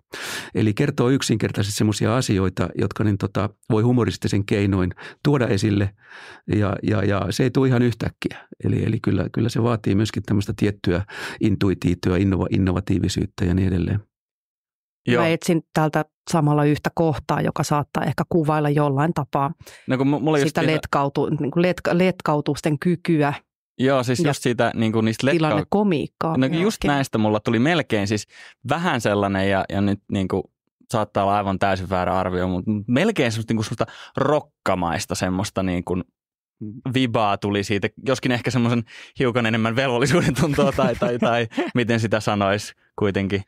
Eli kertoo yksinkertaisesti sellaisia asioita, jotka niin tota, voi humoristisen keinoin tuoda esille ja, ja, ja se ei tule ihan yhtäkkiä. Eli, eli kyllä, kyllä se vaatii myöskin tämmöistä tiettyä intuitiivisuutta, innova, innovatiivisuutta ja niin edelleen. Joo. Mä etsin täältä samalla yhtä kohtaa, joka saattaa ehkä kuvailla jollain tapaa no kun mulla sitä letkautu, niin letka, letkautusten kykyä Joo, siis ja just siitä niin kuin niistä tilanne komiikkaa, No just okay. näistä mulla tuli melkein siis vähän sellainen ja, ja nyt niin kuin saattaa olla aivan täysin väärä arvio, mutta melkein semmoista, niin kuin semmoista rokkamaista semmoista niin kuin vibaa tuli siitä, joskin ehkä semmoisen hiukan enemmän velvollisuuden tuntoa tai, tai, tai miten sitä sanoisi kuitenkin.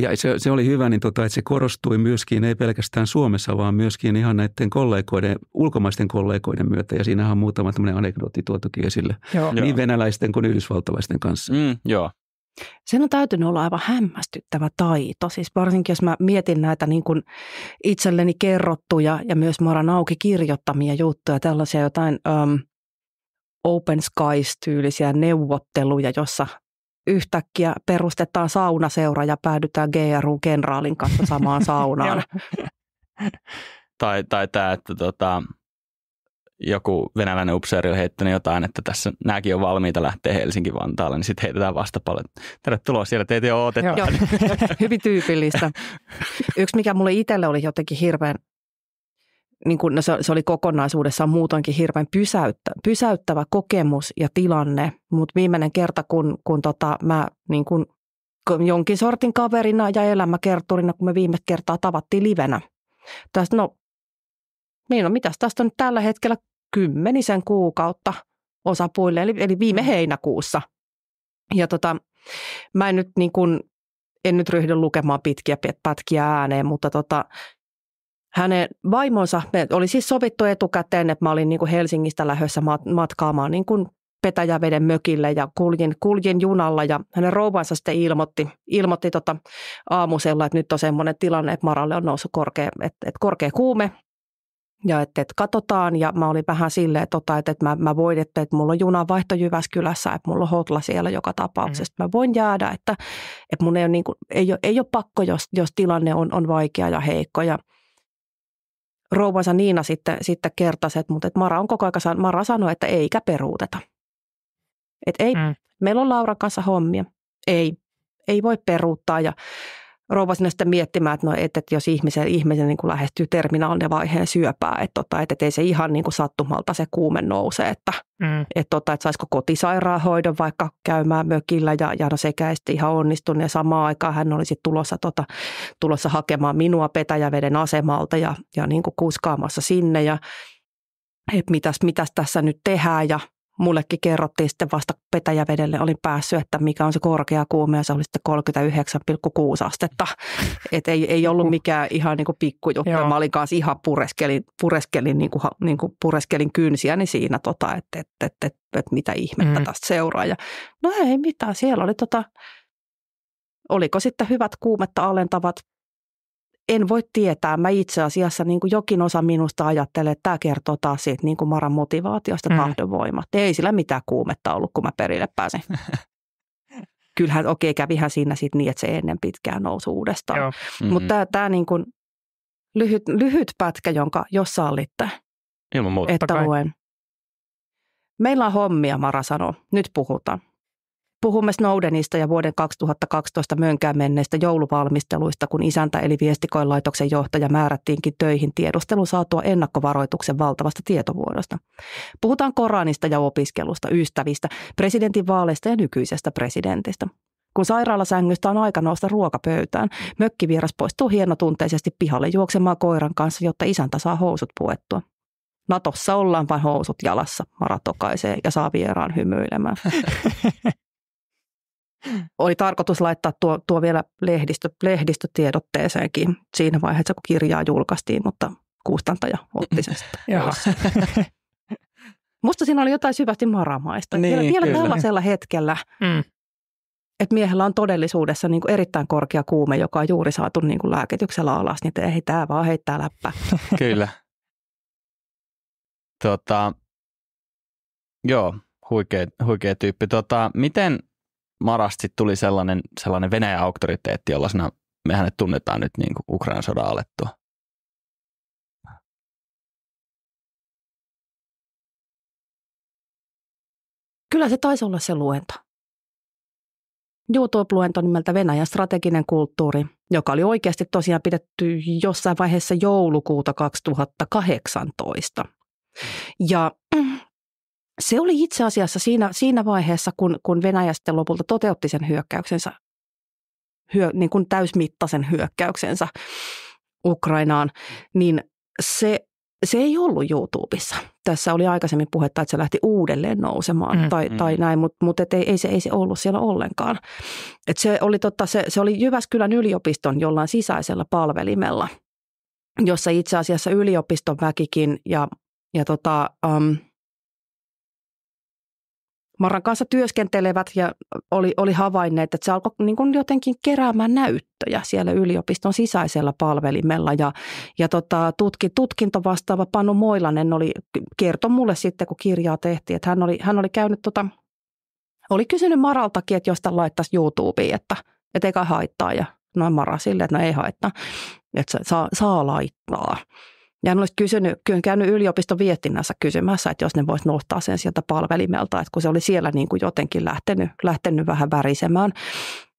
Ja se, se oli hyvä, niin tota, että se korostui myöskin, ei pelkästään Suomessa, vaan myöskin ihan näiden kollegoiden, ulkomaisten kollegoiden myötä. Ja siinähän on muutama tämmöinen anekdootti tuotukin esille, joo. niin joo. venäläisten kuin yhdysvaltalaisten kanssa. Mm, joo, sen on täytynyt olla aivan hämmästyttävä taito. Siis varsinkin jos mä mietin näitä niin kuin itselleni kerrottuja ja myös Maran auki kirjoittamia juttuja, tällaisia jotain um, open skies-tyylisiä neuvotteluja, jossa yhtäkkiä perustetaan saunaseura ja päädytään GRU-kenraalin kanssa samaan saunaan. tai, tai tämä, että tota, joku venäläinen upseeri on heittänyt jotain, että tässä nämäkin on valmiita lähteä Helsinki-Vantaalle, niin sitten heitetään vastapalle. Tervetuloa siellä, teitä jo ole Joo, hyvin tyypillistä. Yksi, mikä mulle itselle oli jotenkin hirveän niin kuin, no se, se oli kokonaisuudessaan muutoinkin hirveän pysäyttä, pysäyttävä kokemus ja tilanne. Mutta viimeinen kerta, kun, kun tota, mä niin kuin, jonkin sortin kaverina ja elämäkerturina, kun me viime kertaa tavattiin livenä. Tästä, no, niin no, mitäs tästä on nyt tällä hetkellä kymmenisen kuukautta osapuille, eli, eli viime mm. heinäkuussa. Ja tota, mä en nyt niin kuin, en nyt ryhdy lukemaan pitkiä pätkiä ääneen, mutta tota, hänen vaimonsa, me oli siis sovittu etukäteen, että mä olin niin kuin Helsingistä lähdössä matkaamaan niin kuin Petäjäveden mökille ja kuljin, kuljin junalla ja hänen rouvansa sitten ilmoitti, ilmoitti tota aamusella, että nyt on semmoinen tilanne, että Maralle on noussut korkea, että, että korkea kuume ja että, että katsotaan ja mä olin vähän silleen, että että, tota, että mä, mä voin, että, että mulla on vaihto Jyväskylässä, että mulla on hotla siellä joka tapauksessa, mm. mä voin jäädä, että, että mun ei ole, niin kuin, ei ole, ei ole pakko, jos, jos tilanne on, on vaikea ja heikko ja rouvansa Niina sitten, sitten kertasi, että, mutta, että Mara, on koko ajan, Mara sanoi, että eikä peruuteta. Että ei, mm. meillä on Lauran kanssa hommia. Ei, ei voi peruuttaa. Ja sinne sitten miettimään, että no et, että jos ihmisen, ihmisen niin kuin lähestyy terminaalinen vaiheen syöpää, että, tota, että, että ei se ihan niin kuin sattumalta se kuume nouse, että, mm. että, tota, että saisiko kotisairaanhoidon vaikka käymään mökillä ja, ja no sekä sitten ihan onnistunut ja samaan aikaan hän olisi tulossa, tota, tulossa hakemaan minua Petäjäveden asemalta ja, ja niin kuin kuskaamassa sinne ja että mitäs, mitäs tässä nyt tehdään ja mullekin kerrottiin sitten vasta petäjävedelle olin päässyt, että mikä on se korkea ja se oli sitten 39,6 astetta. Et ei, ei ollut mikään ihan niin kuin pikkujuttu. Joo. Mä olin kanssa ihan pureskelin, pureskelin, niin kuin, niin kuin pureskelin kynsiäni niin siinä, tota, että et, et, et, et, mitä ihmettä mm. tästä seuraa. Ja, no ei mitään, siellä oli tota, oliko sitten hyvät kuumetta alentavat en voi tietää. Mä itse asiassa niin kuin jokin osa minusta ajattelee, että tämä kertoo taas siitä niin kuin Maran motivaatiosta mm. tahdonvoimat. Ei sillä mitään kuumetta ollut, kun mä perille pääsin. Kyllähän, okei, okay, kävihän siinä sitten niin, että se ennen pitkään nousi uudestaan. Mm-hmm. Mutta tämä niin kuin lyhyt, lyhyt pätkä, jonka jos sallitte, Ilman muuta. että luen. Meillä on hommia, Mara sanoo. Nyt puhutaan. Puhumme Snowdenista ja vuoden 2012 mönkään menneistä jouluvalmisteluista, kun isäntä eli viestikoilaitoksen johtaja määrättiinkin töihin tiedustelun saatua ennakkovaroituksen valtavasta tietovuodosta. Puhutaan Koranista ja opiskelusta, ystävistä, presidentin vaaleista ja nykyisestä presidentistä. Kun sairaalasängystä on aika nousta ruokapöytään, mökkivieras poistuu hienotunteisesti pihalle juoksemaan koiran kanssa, jotta isäntä saa housut puettua. Natossa ollaan vain housut jalassa, maratokaisee ja saa vieraan hymyilemään. Oli tarkoitus laittaa tuo, tuo vielä lehdistö, lehdistötiedotteeseenkin siinä vaiheessa, kun kirjaa julkaistiin, mutta kustantaja otti sen Musta siinä oli jotain syvästi maramaista. Niin, vielä vielä tällaisella hetkellä, mm. että miehellä on todellisuudessa niin kuin erittäin korkea kuume, joka on juuri saatu niin kuin lääkityksellä alas, niin te, ei tämä vaan heittää läppä. kyllä. Tota, joo, huikea, huikea tyyppi. Tota, miten, Marasta sit tuli sellainen, sellainen Venäjän auktoriteetti, jollaisena me hänet tunnetaan nyt niin kuin Ukrainan sodan alettua. Kyllä se taisi olla se luento. YouTube-luento nimeltä Venäjän strateginen kulttuuri, joka oli oikeasti tosiaan pidetty jossain vaiheessa joulukuuta 2018. Ja mm, se oli itse asiassa siinä, siinä vaiheessa, kun, kun Venäjä sitten lopulta toteutti sen hyökkäyksensä, hyö, niin kuin täysmittaisen hyökkäyksensä Ukrainaan, niin se, se ei ollut YouTubessa. Tässä oli aikaisemmin puhetta, että se lähti uudelleen nousemaan mm, tai, mm. tai näin, mutta et ei, ei, se, ei se ollut siellä ollenkaan. Et se, oli totta, se, se oli Jyväskylän yliopiston jollain sisäisellä palvelimella, jossa itse asiassa yliopiston väkikin ja, ja tota, um, – Marran kanssa työskentelevät ja oli, oli havainneet, että se alkoi niin jotenkin keräämään näyttöjä siellä yliopiston sisäisellä palvelimella. Ja, ja tota, tutki, tutkinto vastaava Panu Moilanen oli, kertoi mulle sitten, kun kirjaa tehtiin, että hän oli, hän oli käynyt tota, oli kysynyt Maraltakin, että josta laittaisi YouTubeen, että, että eikä haittaa. Ja noin Mara silleen, että no ei haittaa, että saa, saa laittaa. Ja hän olisi kysynyt, kyllä käynyt yliopiston viestinnässä kysymässä, että jos ne voisi nostaa sen sieltä palvelimelta, että kun se oli siellä niin kuin jotenkin lähtenyt, lähtenyt vähän värisemään,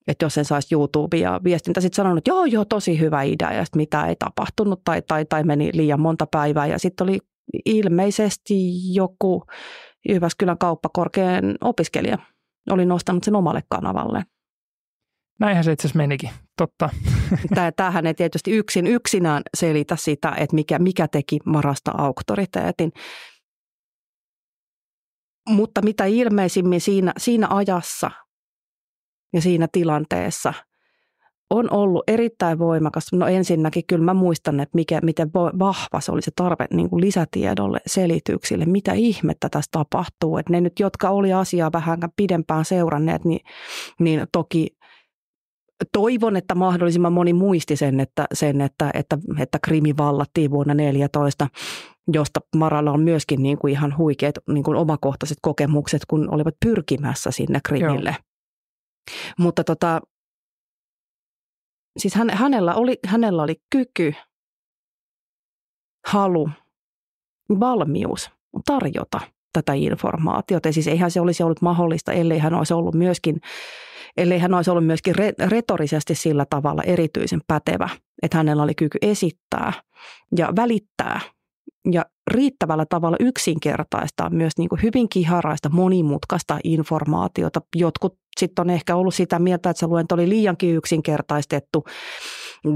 että jos sen saisi YouTube ja viestintä sitten sanonut, että joo, joo, tosi hyvä idea ja sitten mitä ei tapahtunut tai, tai, tai meni liian monta päivää ja sitten oli ilmeisesti joku Jyväskylän kauppakorkean opiskelija oli nostanut sen omalle kanavalle. Näinhän se itse asiassa menikin, totta. Tämähän ei tietysti yksin yksinään selitä sitä, että mikä, mikä teki Marasta auktoriteetin. Mutta mitä ilmeisimmin siinä, siinä ajassa ja siinä tilanteessa on ollut erittäin voimakas. No ensinnäkin kyllä mä muistan, että mikä, miten vahva se oli se tarve niin kuin lisätiedolle, selityksille, mitä ihmettä tässä tapahtuu. Että ne nyt, jotka oli asiaa vähän pidempään seuranneet, niin, niin toki toivon, että mahdollisimman moni muisti sen, että, sen, että, että, että Krimi vallattiin vuonna 14 josta Maralla on myöskin niin kuin ihan huikeat niin kuin omakohtaiset kokemukset, kun olivat pyrkimässä sinne Krimille. Joo. Mutta tota, siis hän, hänellä, oli, hänellä oli kyky, halu, valmius tarjota tätä informaatiota. siis eihän se olisi ollut mahdollista, ellei hän olisi ollut myöskin ellei hän olisi ollut myöskin re- retorisesti sillä tavalla erityisen pätevä, että hänellä oli kyky esittää ja välittää ja riittävällä tavalla yksinkertaistaa myös niin kuin hyvin kiharaista, monimutkaista informaatiota. Jotkut sitten on ehkä ollut sitä mieltä, että se luento oli liiankin yksinkertaistettu.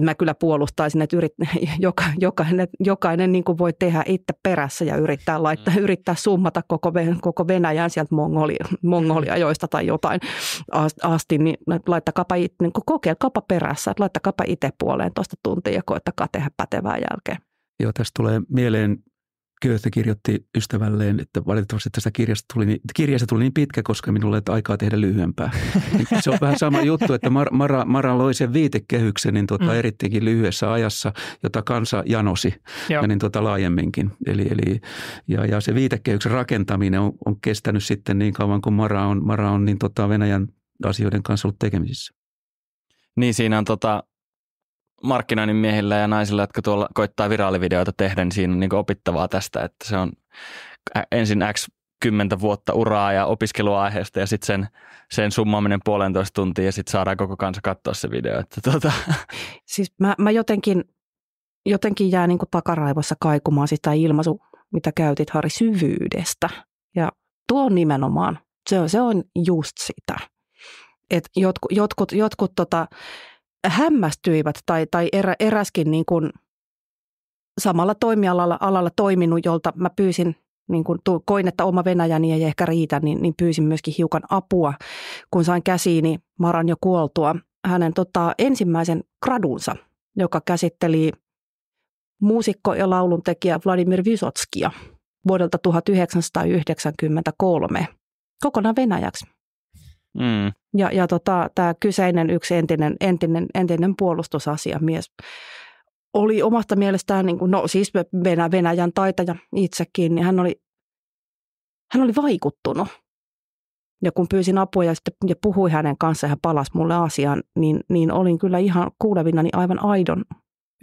Mä kyllä puolustaisin, että yrit, joka, jokainen, jokainen niin kuin voi tehdä itse perässä ja yrittää, laittaa, mm. yrittää summata koko, koko Venäjän sieltä Mongolia, Mongoliajoista tai jotain asti, niin laittakaapa, niin kokeilkaapa perässä, että laittakaapa itse puoleen tuosta tuntia ja koettakaa tehdä pätevää jälkeen. Joo, tästä tulee mieleen Goethe kirjoitti ystävälleen, että valitettavasti tästä kirjasta tuli niin, kirjasta tuli niin pitkä, koska minulla ei ole aikaa tehdä lyhyempää. Niin se on vähän sama juttu, että Mar, Mara, Mara loi sen viitekehyksen niin tuota, mm. erittäinkin lyhyessä ajassa, jota kansa janosi Joo. ja niin tuota, laajemminkin. Eli, eli, ja, ja se viitekehyksen rakentaminen on, on kestänyt sitten niin kauan kuin Mara on, Mara on niin tuota, Venäjän asioiden kanssa ollut tekemisissä. Niin siinä on tota, markkinoinnin miehillä ja naisilla, jotka tuolla koittaa viraalivideoita tehdä, niin siinä on niin opittavaa tästä, että se on ensin X kymmentä vuotta uraa ja opiskelua aiheesta ja sitten sen, sen summaaminen puolentoista tuntia ja sitten saadaan koko kansa katsoa se video. Että tuota. Siis mä, mä jotenkin, jotenkin jää niin takaraivossa kaikumaan sitä ilmaisu, mitä käytit Harri syvyydestä. Ja tuo nimenomaan, se on, se on just sitä. Et jotkut, jotkut, jotkut tota, hämmästyivät tai, tai erä, eräskin niin kuin samalla toimialalla alalla toiminut, jolta mä pyysin niin kun koin, että oma Venäjäni ei ehkä riitä, niin, niin pyysin myöskin hiukan apua, kun sain käsiini Maran jo kuoltua hänen tota, ensimmäisen gradunsa, joka käsitteli muusikko ja lauluntekijä Vladimir Vysotskia vuodelta 1993 kokonaan venäjäksi. Mm. Ja, ja tota, tämä kyseinen yksi entinen, entinen, entinen puolustusasiamies oli omasta mielestään, niin kuin, no siis Venäjän taitaja itsekin, niin hän oli, hän oli vaikuttunut. Ja kun pyysin apua ja, sitten, ja puhui hänen kanssaan ja hän palasi mulle asiaan, niin, niin olin kyllä ihan kuulevinani aivan aidon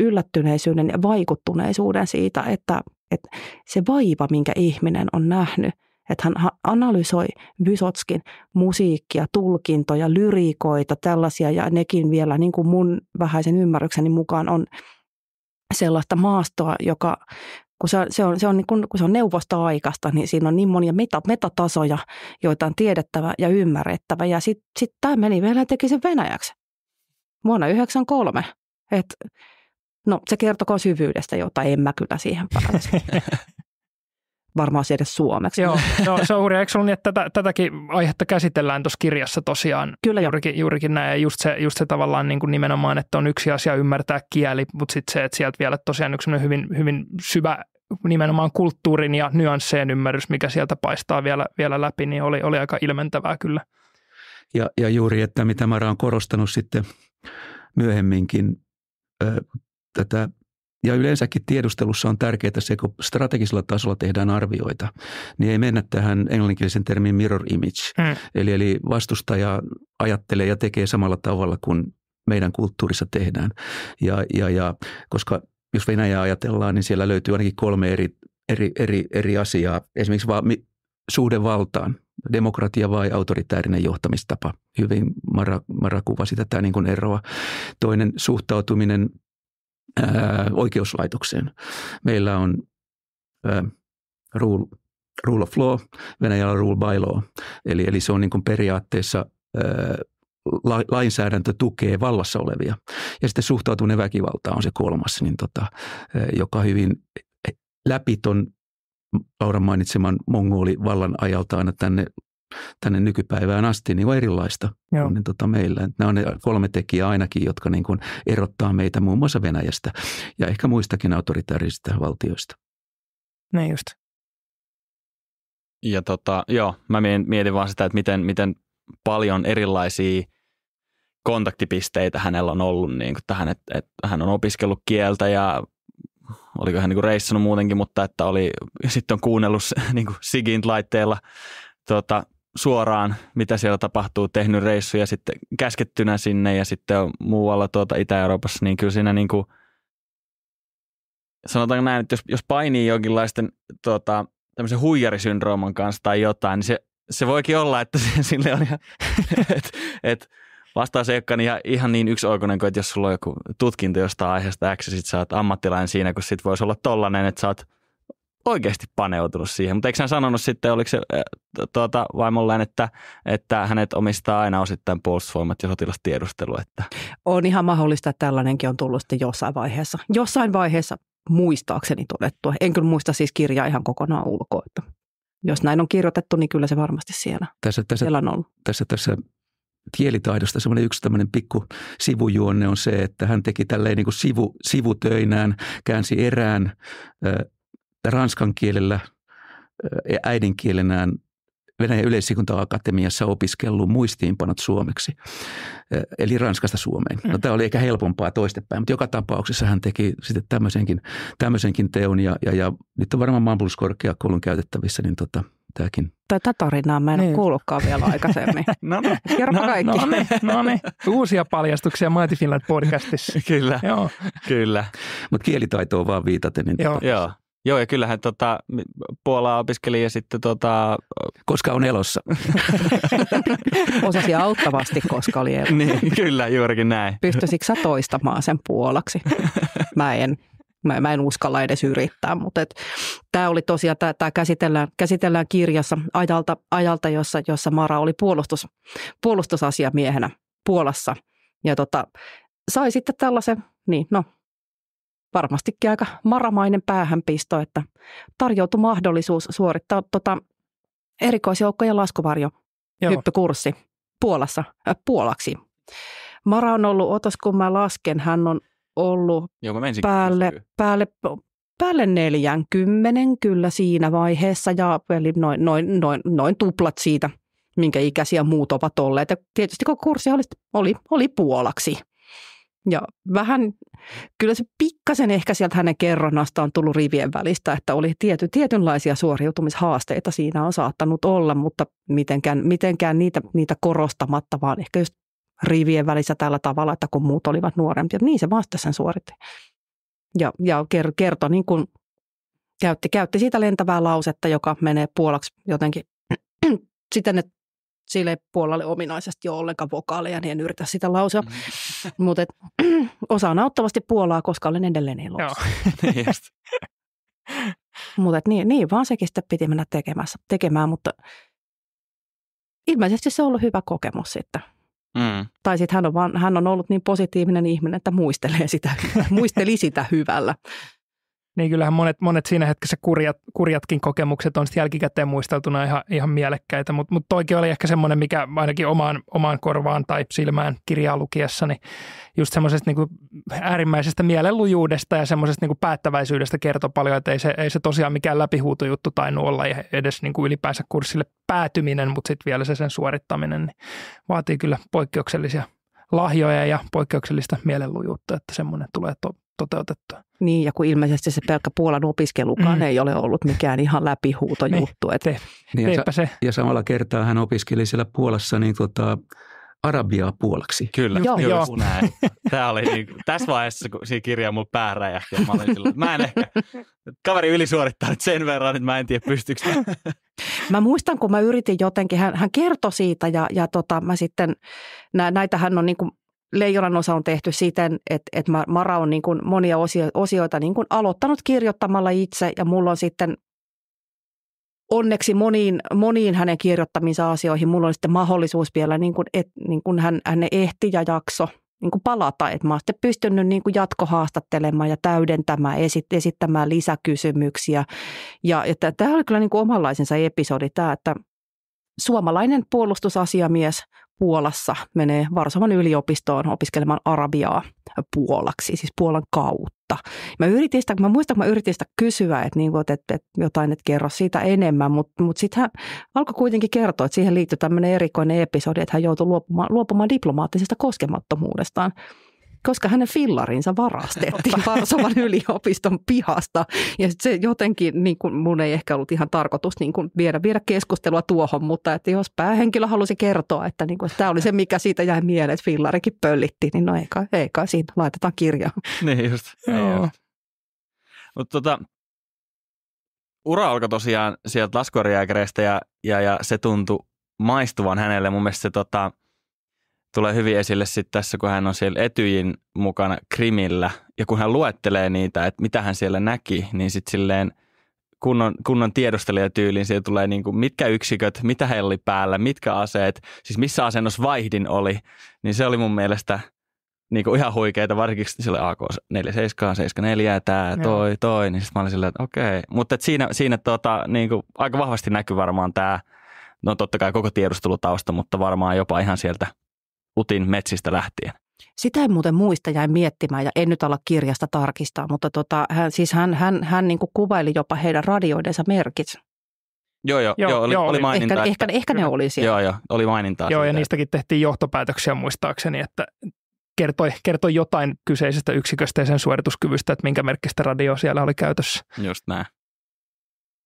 yllättyneisyyden ja vaikuttuneisuuden siitä, että, että se vaiva, minkä ihminen on nähnyt että hän analysoi Vysotskin musiikkia, tulkintoja, lyriikoita, tällaisia, ja nekin vielä niin kuin mun vähäisen ymmärrykseni mukaan on sellaista maastoa, joka kun se, se on, se on, niin kun, se on neuvosta-aikasta, niin siinä on niin monia meta, metatasoja, joita on tiedettävä ja ymmärrettävä. Ja sitten sit, tämä meni vielä teki sen venäjäksi vuonna 1993. Et, no se kertokoon syvyydestä, jota en mä kyllä siihen pääse. varmaan edes suomeksi. Joo, no, se on hurja. Eikö ollut niin, että tätä, tätäkin aihetta käsitellään tuossa kirjassa tosiaan? Kyllä jo. Juurikin, juurikin näin. Ja just se, just se tavallaan niin kuin nimenomaan, että on yksi asia ymmärtää kieli, mutta sitten se, että sieltä vielä tosiaan yksi hyvin, hyvin syvä nimenomaan kulttuurin ja nyansseen ymmärrys, mikä sieltä paistaa vielä, vielä läpi, niin oli, oli aika ilmentävää kyllä. Ja, ja juuri, että mitä Mara on korostanut sitten myöhemminkin ö, tätä ja yleensäkin tiedustelussa on tärkeää se, kun strategisella tasolla tehdään arvioita, niin ei mennä tähän englanninkielisen termin mirror image. Mm. Eli, eli vastustaja ajattelee ja tekee samalla tavalla kuin meidän kulttuurissa tehdään. Ja, ja, ja koska jos Venäjää ajatellaan, niin siellä löytyy ainakin kolme eri, eri, eri, eri asiaa. Esimerkiksi va, mi, suhde valtaan, demokratia vai autoritäärinen johtamistapa. Hyvin Mara, Mara kuvasi tätä niin kuin eroa. Toinen suhtautuminen – Öö, oikeuslaitokseen. Meillä on öö, rule, rule of law, Venäjällä rule by law. Eli, eli se on niin kuin periaatteessa ää, öö, lainsäädäntö tukee vallassa olevia. Ja sitten suhtautuminen väkivaltaan on se kolmas, niin tota, joka hyvin läpi ton Lauran mainitseman mongoli vallan ajalta aina tänne tänne nykypäivään asti, niin on erilaista Joo. kuin niin, tota meillä. Nämä on ne kolme tekijää ainakin, jotka niin kuin erottaa meitä muun muassa Venäjästä ja ehkä muistakin autoritaarisista valtioista. Näin just. Ja tota, joo, mä mietin vaan sitä, että miten, miten paljon erilaisia kontaktipisteitä hänellä on ollut niin kuin tähän, että, että hän on opiskellut kieltä ja oliko hän niin kuin reissannut muutenkin, mutta että oli sitten on kuunnellut niin kuin Sigint laitteella tota, suoraan, mitä siellä tapahtuu, tehnyt reissuja sitten käskettynä sinne ja sitten on muualla tuota Itä-Euroopassa, niin kyllä siinä niin kuin, sanotaanko näin, että jos, jos painii jonkinlaisten tuota, tämmöisen huijarisyndrooman kanssa tai jotain, niin se, se voikin olla, että sille on ihan, että et, vastaus ei olekaan ihan, ihan niin yksioikoinen kuin, että jos sulla on joku tutkinto jostain aiheesta X, sit sä oot ammattilainen siinä, kun sit voisi olla tollainen, että sä oot – oikeasti paneutunut siihen. Mutta eikö hän sanonut sitten, oliko se äh, tuota, vaimolleen, että, että hänet omistaa aina osittain puolustusvoimat ja sotilastiedustelu? Että. On ihan mahdollista, että tällainenkin on tullut sitten jossain vaiheessa. Jossain vaiheessa muistaakseni todettua. En kyllä muista siis kirjaa ihan kokonaan ulkoa. Että jos näin on kirjoitettu, niin kyllä se varmasti siellä, tässä, tässä, siellä on ollut. Tässä, tässä kielitaidosta semmoinen yksi tämmöinen pikku sivujuonne on se, että hän teki tälleen niin kuin sivu, sivutöinään, käänsi erään ö, ranskan kielellä ja äidinkielenään Venäjän yleisliikunta-akatemiassa opiskellut muistiinpanot suomeksi, eli Ranskasta Suomeen. No, mm. tämä oli ehkä helpompaa toistepäin, mutta joka tapauksessa hän teki sitten tämmöisenkin, tämmöisenkin teon ja, ja, ja nyt on varmaan maanpuolustuskorkeakoulun käytettävissä, niin tota, tämäkin. Tätä tarinaa mä en niin. kuullutkaan vielä aikaisemmin. no, no, Kerro no, kaikki. No, niin, no, no Uusia paljastuksia Mighty Finland podcastissa. kyllä, Joo. kyllä. Mutta kielitaitoon vaan viitaten. Niin Joo. Tota, Joo. Joo, ja kyllähän tota, Puolaa opiskeli ja sitten... Tota... Koska on elossa. Osasi auttavasti, koska oli elossa. Niin, kyllä, juurikin näin. Pystyisikö sä toistamaan sen puolaksi? Mä en. Mä, mä en uskalla edes yrittää, mutta tämä oli tosiaan, tämä käsitellään, käsitellään kirjassa ajalta, ajalta jossa, jossa Mara oli puolustus, puolustusasiamiehenä Puolassa. Ja tota, sai sitten tällaisen, niin no, varmastikin aika maramainen päähänpisto, että tarjoutui mahdollisuus suorittaa tota erikoisjoukkojen laskuvarjo hyppykurssi Puolassa, äh, Puolaksi. Mara on ollut, otas kun mä lasken, hän on ollut Joo, päälle, päälle, päälle 40 kyllä siinä vaiheessa, ja eli noin, noin, noin, noin tuplat siitä, minkä ikäisiä muut ovat olleet. Ja tietysti kun kurssi oli, oli, oli puolaksi. Ja vähän, kyllä se pikkasen ehkä sieltä hänen kerronnasta on tullut rivien välistä, että oli tiety, tietynlaisia suoriutumishaasteita siinä on saattanut olla, mutta mitenkään, mitenkään niitä, niitä korostamatta, vaan ehkä just rivien välissä tällä tavalla, että kun muut olivat nuorempia, niin se vasta sen suoritti. Ja, ja kertoi niin kuin, käytti, käytti siitä lentävää lausetta, joka menee puolaksi jotenkin siten, että sille puolelle ominaisesti ole ollenkaan vokaaleja, niin en yritä sitä lausua. Mm. Mutta on auttavasti Puolaa, koska olen edelleen elossa. Joo, niin Mutta niin, niin, vaan sekin sitten piti mennä tekemässä, tekemään, mutta ilmeisesti se on ollut hyvä kokemus sitten. Mm. Tai sitten hän on, vaan, hän on ollut niin positiivinen ihminen, että muistelee sitä, muisteli sitä hyvällä niin kyllähän monet, monet siinä hetkessä kurjat, kurjatkin kokemukset on sitten jälkikäteen muisteltuna ihan, ihan mielekkäitä, mutta mut toikin oli ehkä semmoinen, mikä ainakin omaan, omaan korvaan tai silmään kirjaa lukiessa, niin just semmoisesta niin äärimmäisestä mielenlujuudesta ja semmoisesta niin päättäväisyydestä kertoo paljon, että ei se, ei se tosiaan mikään läpihuutojuttu tainnut olla ja edes niin kuin ylipäänsä kurssille päätyminen, mutta sitten vielä se sen suorittaminen niin vaatii kyllä poikkeuksellisia lahjoja ja poikkeuksellista mielenlujuutta, että semmoinen tulee to- toteutettua. Niin, ja kun ilmeisesti se pelkkä Puolan opiskelukaan mm. ei ole ollut mikään ihan läpihuutojuttu. Niin, että... niin, ja, se. ja samalla kertaa hän opiskeli siellä Puolassa niin tota, Arabiaa puolaksi. Kyllä, joo, just joo. näin. Tämä oli niin, tässä vaiheessa, kun siinä kirja mun pää räjähti, mä olin mä en ehkä, kaveri nyt sen verran, että mä en tiedä pystyykö Mä muistan, kun mä yritin jotenkin, hän, hän kertoi siitä ja, ja tota, mä sitten, nä, näitä hän on niin kuin leijonan osa on tehty siten, että, että Mara on niin kuin monia osioita niin kuin aloittanut kirjoittamalla itse ja mulla on sitten onneksi moniin, moniin hänen kirjoittamiinsa asioihin mulla on sitten mahdollisuus vielä, niin kuin, et, niin kuin hän, hän ehti ja jakso niin kuin palata. Et mä oon sitten pystynyt niin kuin jatkohaastattelemaan ja täydentämään, esit, esittämään lisäkysymyksiä. Ja, että tämä oli kyllä niin kuin omanlaisensa episodi tämä, että suomalainen puolustusasiamies – Puolassa menee Varsovan yliopistoon opiskelemaan arabiaa puolaksi, siis Puolan kautta. Mä, yritin sitä, mä muistan, kun mä yritin sitä kysyä, että, niin, että, että, että jotain, että kerro siitä enemmän, mutta mut sitten hän alkoi kuitenkin kertoa, että siihen liittyy tämmöinen erikoinen episodi, että hän joutui luopumaan, luopumaan diplomaattisesta koskemattomuudestaan koska hänen fillarinsa varastettiin Varsovan yliopiston pihasta. Ja se jotenkin, niin kuin, mun ei ehkä ollut ihan tarkoitus niin kuin viedä, viedä keskustelua tuohon, mutta että jos päähenkilö halusi kertoa, että, niin kuin, että tämä oli se, mikä siitä jäi mieleen, että fillarikin pöllitti, niin no ei eikä ei siinä, laitetaan kirjaan. Niin just. Joo. Mutta tota, ura alkoi tosiaan sieltä laskuarijääkäreistä ja, ja, ja se tuntui maistuvan hänelle. Mun mielestä se tota, tulee hyvin esille sitten tässä, kun hän on siellä Etyjin mukana Krimillä. Ja kun hän luettelee niitä, että mitä hän siellä näki, niin sitten silleen kunnon, kunnon tiedustelijatyyliin siellä tulee niin kuin, mitkä yksiköt, mitä heillä oli päällä, mitkä aseet, siis missä asennossa vaihdin oli. Niin se oli mun mielestä niin kuin ihan huikeita, varsinkin sille AK47, 74 tämä, toi, toi, niin sitten mä olin silleen, että okei. Mutta et siinä, siinä tota, niin kuin, aika vahvasti näkyy varmaan tämä, no totta kai koko tiedustelutausta, mutta varmaan jopa ihan sieltä – Utin metsistä lähtien. Sitä en muuten muista, jäin miettimään ja en nyt ala kirjasta tarkistaa, mutta tota, hän, siis hän, hän, hän niin kuvaili jopa heidän radioidensa merkit. Joo, joo, joo, joo oli, joo, oli maininta. Ehkä, että, ehkä, ehkä ne oli siellä. Joo, joo, oli mainintaa. Joo, siitä. ja niistäkin tehtiin johtopäätöksiä muistaakseni, että kertoi, kertoi jotain kyseisestä yksiköstä ja sen suorituskyvystä, että minkä merkistä radio siellä oli käytössä. Just näin.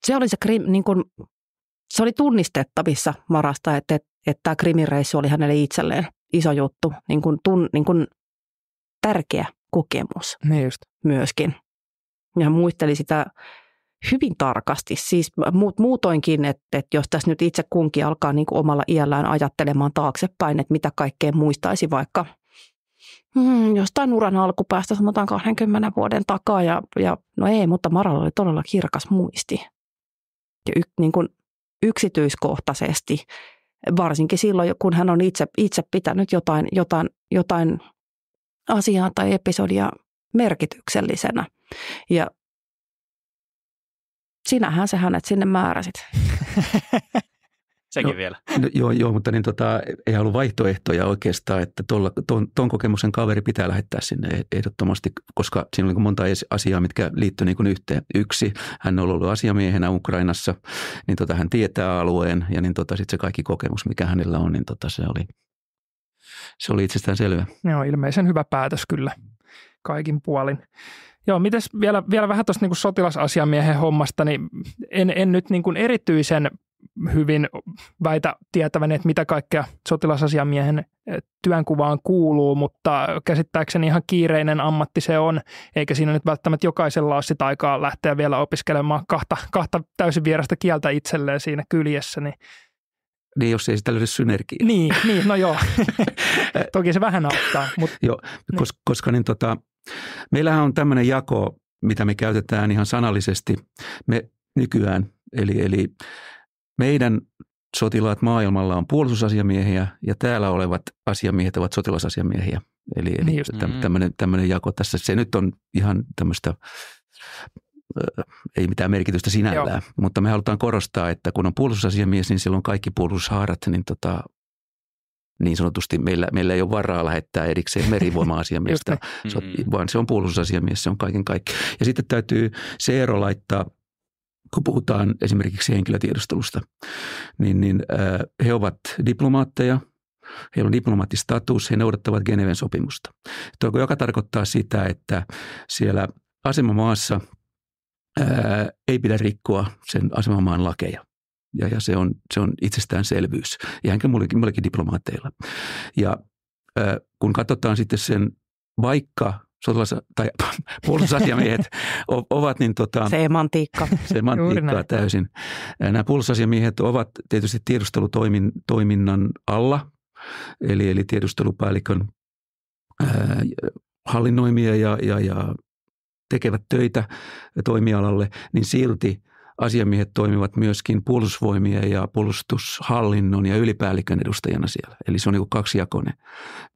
Se oli se, krim, niin kuin, se oli tunnistettavissa Marasta, että, että tämä krimireissu oli hänelle itselleen iso juttu, niin kuin, tun, niin kuin tärkeä kokemus niin just. myöskin. Ja muisteli sitä hyvin tarkasti, siis muutoinkin, että, että jos tässä nyt itse kunkin alkaa niin kuin omalla iällään ajattelemaan taaksepäin, että mitä kaikkea muistaisi vaikka hmm, jostain uran alkupäästä, sanotaan 20 vuoden takaa, ja, ja no ei, mutta Maralla oli todella kirkas muisti. Ja y, niin kuin yksityiskohtaisesti varsinkin silloin, kun hän on itse, itse pitänyt jotain, jotain, jotain asiaa tai episodia merkityksellisenä. Ja sinähän se hänet sinne määräsit. Sekin no, vielä. No, joo, joo, mutta niin tota, ei ollut vaihtoehtoja oikeastaan, että tuolla, ton, ton kokemuksen kaveri pitää lähettää sinne eh, ehdottomasti, koska siinä oli niin monta asiaa, mitkä liittyy niin yhteen. Yksi, hän on ollut asiamiehenä Ukrainassa, niin tota, hän tietää alueen ja niin tota, sitten se kaikki kokemus, mikä hänellä on, niin tota, se oli, se oli itsestään selvä. Joo, ilmeisen hyvä päätös kyllä kaikin puolin. Joo, mites vielä, vielä vähän tuosta niin sotilasasiamiehen hommasta, niin en, en nyt niin kuin erityisen hyvin väitä tietävän, että mitä kaikkea sotilasasiamiehen eh, työnkuvaan kuuluu, mutta käsittääkseni ihan kiireinen ammatti se on, eikä siinä nyt välttämättä jokaisella ole sitä aikaa lähteä vielä opiskelemaan kahta, kahta täysin vierasta kieltä itselleen siinä kyljessä, niin niin, jos ei sitä löydy synergiaa. Niin, niin, no joo. Toki se vähän auttaa. Mutta, joo, niin. koska, koska niin tota, meillähän on tämmöinen jako, mitä me käytetään ihan sanallisesti me nykyään. Eli, eli meidän sotilaat maailmalla on puolustusasiamiehiä ja täällä olevat asiamiehet ovat sotilasasiamiehiä. Eli, eli niin mm. Mm-hmm. tämmöinen, tämmöinen jako tässä. Se nyt on ihan tämmöistä, äh, ei mitään merkitystä sinällään, Joo. mutta me halutaan korostaa, että kun on puolustusasiamies, niin silloin kaikki puolustushaarat, niin tota, niin sanotusti meillä, meillä ei ole varaa lähettää erikseen merivoima-asiamiestä, niin. mm-hmm. vaan se on puolustusasiamies, se on kaiken kaikki. Ja sitten täytyy se ero laittaa – kun puhutaan esimerkiksi henkilötiedustelusta, niin, niin äh, he ovat diplomaatteja, heillä on diplomaattistatus, he noudattavat Geneven sopimusta. Tuo, joka tarkoittaa sitä, että siellä asemamaassa äh, ei pidä rikkoa sen asemamaan lakeja. Ja, ja se, on, se on itsestäänselvyys, ihankin mullekin, mullekin diplomaatteilla. Ja äh, kun katsotaan sitten sen, vaikka sotilas- tai puolustusasiamiehet ovat niin tota, Semantiikka. Semantiikkaa täysin. Nämä puolustusasiamiehet ovat tietysti tiedustelutoiminnan alla, eli, eli tiedustelupäällikön ää, hallinnoimia ja, ja, ja tekevät töitä toimialalle, niin silti – asiamiehet toimivat myöskin puolustusvoimien ja puolustushallinnon ja ylipäällikön edustajana siellä. Eli se on niin kaksijakoinen.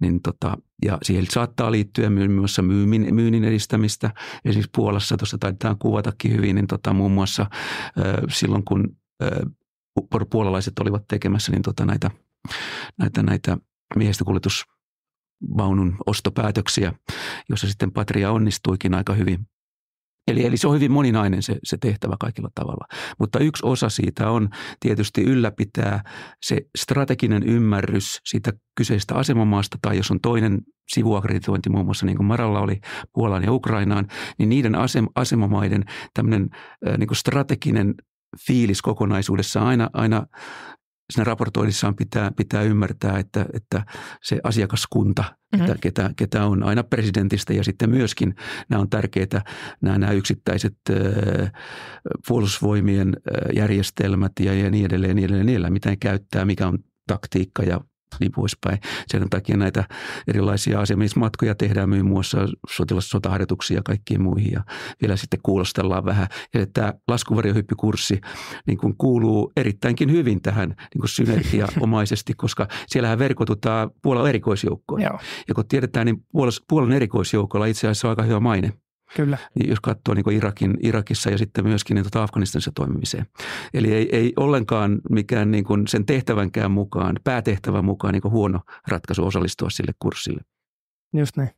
Niin tota, ja siihen saattaa liittyä myös myynnin, myynnin edistämistä. Esimerkiksi Puolassa, tuossa taitetaan kuvatakin hyvin, niin tota, muun muassa silloin kun puolalaiset olivat tekemässä niin tota, näitä, näitä, näitä miehistökuljetus vaunun ostopäätöksiä, jossa sitten Patria onnistuikin aika hyvin Eli, eli se on hyvin moninainen se, se tehtävä kaikilla tavalla. Mutta yksi osa siitä on tietysti ylläpitää se strateginen ymmärrys siitä kyseistä asemamaasta tai jos on toinen sivuakreditointi muun muassa niin kuin Maralla oli Puolaan ja Ukrainaan, niin niiden asem, asemamaiden tämmöinen äh, niin strateginen fiilis kokonaisuudessa aina, aina siinä raportoinnissaan pitää, pitää ymmärtää, että, että se asiakaskunta, mm-hmm. että ketä, ketä on aina presidentistä ja sitten myöskin nämä on tärkeitä, nämä, nämä yksittäiset äh, puolustusvoimien äh, järjestelmät ja, ja niin edelleen, niin edelleen, niin edelleen, mitä ne käyttää, mikä on taktiikka ja niin poispäin. Sen takia näitä erilaisia asiamiesmatkoja tehdään muun muassa sotilassotaharjoituksia ja kaikkiin muihin. Ja vielä sitten kuulostellaan vähän. Eli tämä laskuvarjohyppykurssi niin kuin kuuluu erittäinkin hyvin tähän niin kuin synergiaomaisesti, koska siellähän verkotutaan Puolan erikoisjoukkoon. Ja kun tiedetään, niin Puolan erikoisjoukolla itse asiassa on aika hyvä maine – Kyllä. Niin jos katsoo niin Irakin, Irakissa ja sitten myöskin niin tuota Afganistanissa toimimiseen. Eli ei, ei ollenkaan mikään niin kuin sen tehtävänkään mukaan, päätehtävän mukaan niin kuin huono ratkaisu osallistua sille kurssille. Just niin.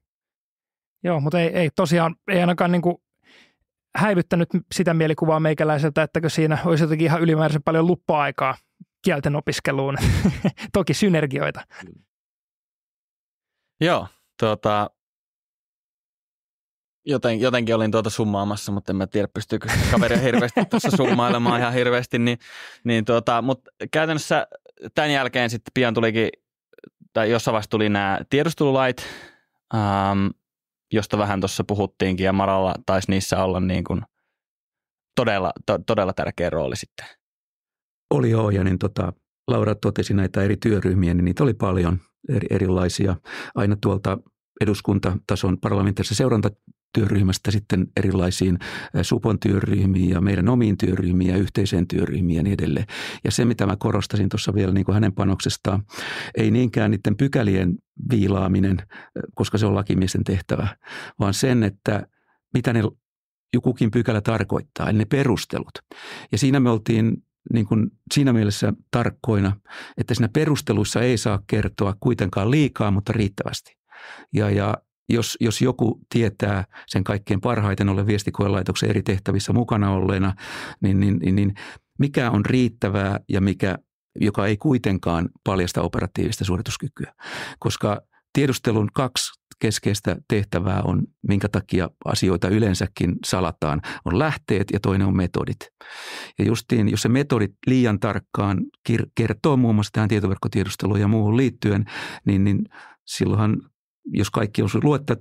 Joo, mutta ei, ei tosiaan, ei ainakaan niin kuin häivyttänyt sitä mielikuvaa meikäläiseltä, ettäkö siinä olisi jotenkin ihan ylimääräisen paljon luppa-aikaa kielten opiskeluun. Toki synergioita. Joo, tuota, joten, jotenkin olin tuota summaamassa, mutta en mä tiedä, pystyykö kaveria hirveästi tuossa summailemaan ihan hirveästi. Niin, niin tuota, mutta käytännössä tämän jälkeen sitten pian tulikin, tai jossain vaiheessa tuli nämä tiedustelulait, ähm, josta vähän tuossa puhuttiinkin, ja Maralla taisi niissä olla niin kuin todella, to, todella tärkeä rooli sitten. Oli joo, ja niin tota, Laura totesi näitä eri työryhmiä, niin niitä oli paljon eri, erilaisia. Aina tuolta eduskuntatason parlamentaarisen seuranta, työryhmästä sitten erilaisiin Supon työryhmiin ja meidän omiin työryhmiin ja yhteiseen työryhmiin ja niin edelleen. Ja se, mitä mä korostasin tuossa vielä niin kuin hänen panoksestaan, ei niinkään niiden pykälien viilaaminen, koska se on lakimiesten tehtävä, vaan sen, että mitä ne jokukin pykälä tarkoittaa, eli ne perustelut. Ja siinä me oltiin niin kuin siinä mielessä tarkkoina, että siinä perusteluissa ei saa kertoa kuitenkaan liikaa, mutta riittävästi. Ja, ja jos, jos joku tietää sen kaikkein parhaiten olla viestikoelaitoksen eri tehtävissä mukana olleena, niin, niin, niin, niin mikä on riittävää ja mikä, joka ei kuitenkaan paljasta operatiivista suorituskykyä. Koska tiedustelun kaksi keskeistä tehtävää on, minkä takia asioita yleensäkin salataan, on lähteet ja toinen on metodit. Ja justiin, jos se metodit liian tarkkaan kertoo muun muassa tähän tietoverkkotiedusteluun ja muuhun liittyen, niin, niin silloinhan jos kaikki on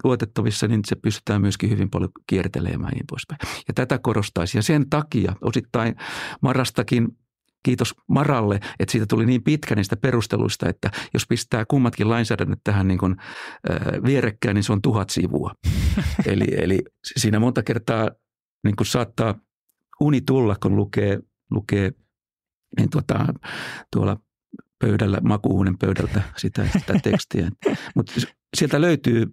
luotettavissa, niin se pystytään myöskin hyvin paljon kiertelemään ja niin poispäin. Ja tätä korostaisi. Ja sen takia osittain Marastakin kiitos Maralle, että siitä tuli niin pitkä niistä perusteluista, että jos pistää kummatkin lainsäädännöt tähän niin kuin, ö, äh, vierekkäin, niin se on tuhat sivua. eli, eli siinä monta kertaa niin kuin saattaa uni tulla, kun lukee, lukee niin tuota, tuolla pöydällä, makuuhuoneen pöydältä sitä, sitä tekstiä. Mutta sieltä löytyy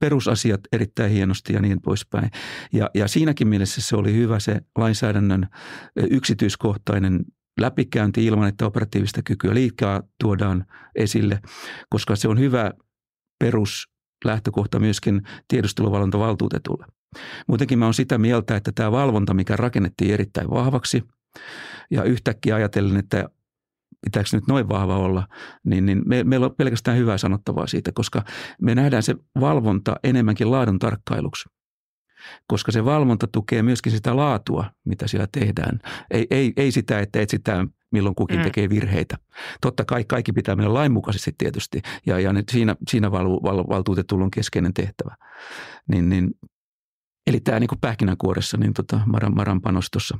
perusasiat erittäin hienosti ja niin poispäin. Ja, ja siinäkin mielessä se oli hyvä se lainsäädännön yksityiskohtainen läpikäynti ilman, että operatiivista kykyä liikaa tuodaan esille, koska se on hyvä peruslähtökohta myöskin tiedusteluvalvontavaltuutetulle. Muutenkin mä olen sitä mieltä, että tämä valvonta, mikä rakennettiin erittäin vahvaksi ja yhtäkkiä ajatellen, että pitääkö nyt noin vahva olla, niin, niin me, meillä on pelkästään hyvää sanottavaa siitä, koska me nähdään se valvonta enemmänkin laadun tarkkailuksi. Koska se valvonta tukee myöskin sitä laatua, mitä siellä tehdään. Ei, ei, ei sitä, että etsitään milloin kukin mm. tekee virheitä. Totta kai kaikki pitää mennä lainmukaisesti tietysti, ja, ja nyt siinä, siinä val, val, valtuutetulla on keskeinen tehtävä. Niin, niin, eli tämä niin pähkinänkuoressa, niin tota, Maran, Maran panostossa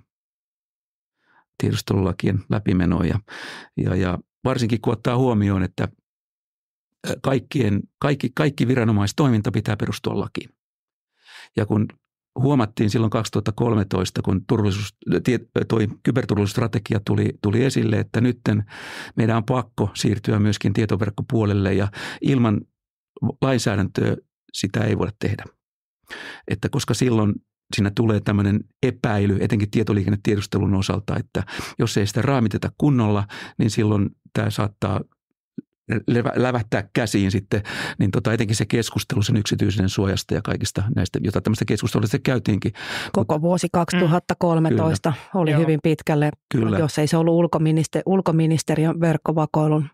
tiedustelulakien läpimenoja Ja, ja, ja varsinkin kun ottaa huomioon, että kaikkien, kaikki, kaikki viranomaistoiminta pitää perustua lakiin. Ja kun huomattiin silloin 2013, kun turvallisuus, toi kyberturvallisuusstrategia tuli, tuli esille, että nyt meidän on pakko siirtyä myöskin tietoverkkopuolelle ja ilman lainsäädäntöä sitä ei voida tehdä. Että koska silloin siinä tulee tämmöinen epäily, etenkin tietoliikennetiedustelun osalta, että jos ei sitä raamiteta kunnolla, niin silloin tämä saattaa lävähtää käsiin sitten, niin tota, etenkin se keskustelu sen yksityisen suojasta ja kaikista näistä, jota tämmöistä keskustelua se käytiinkin. Koko vuosi 2013 mm. oli Joo. hyvin pitkälle, Kyllä. jos ei se ollut ulkoministeri, ulkoministeriön verkkovakoilun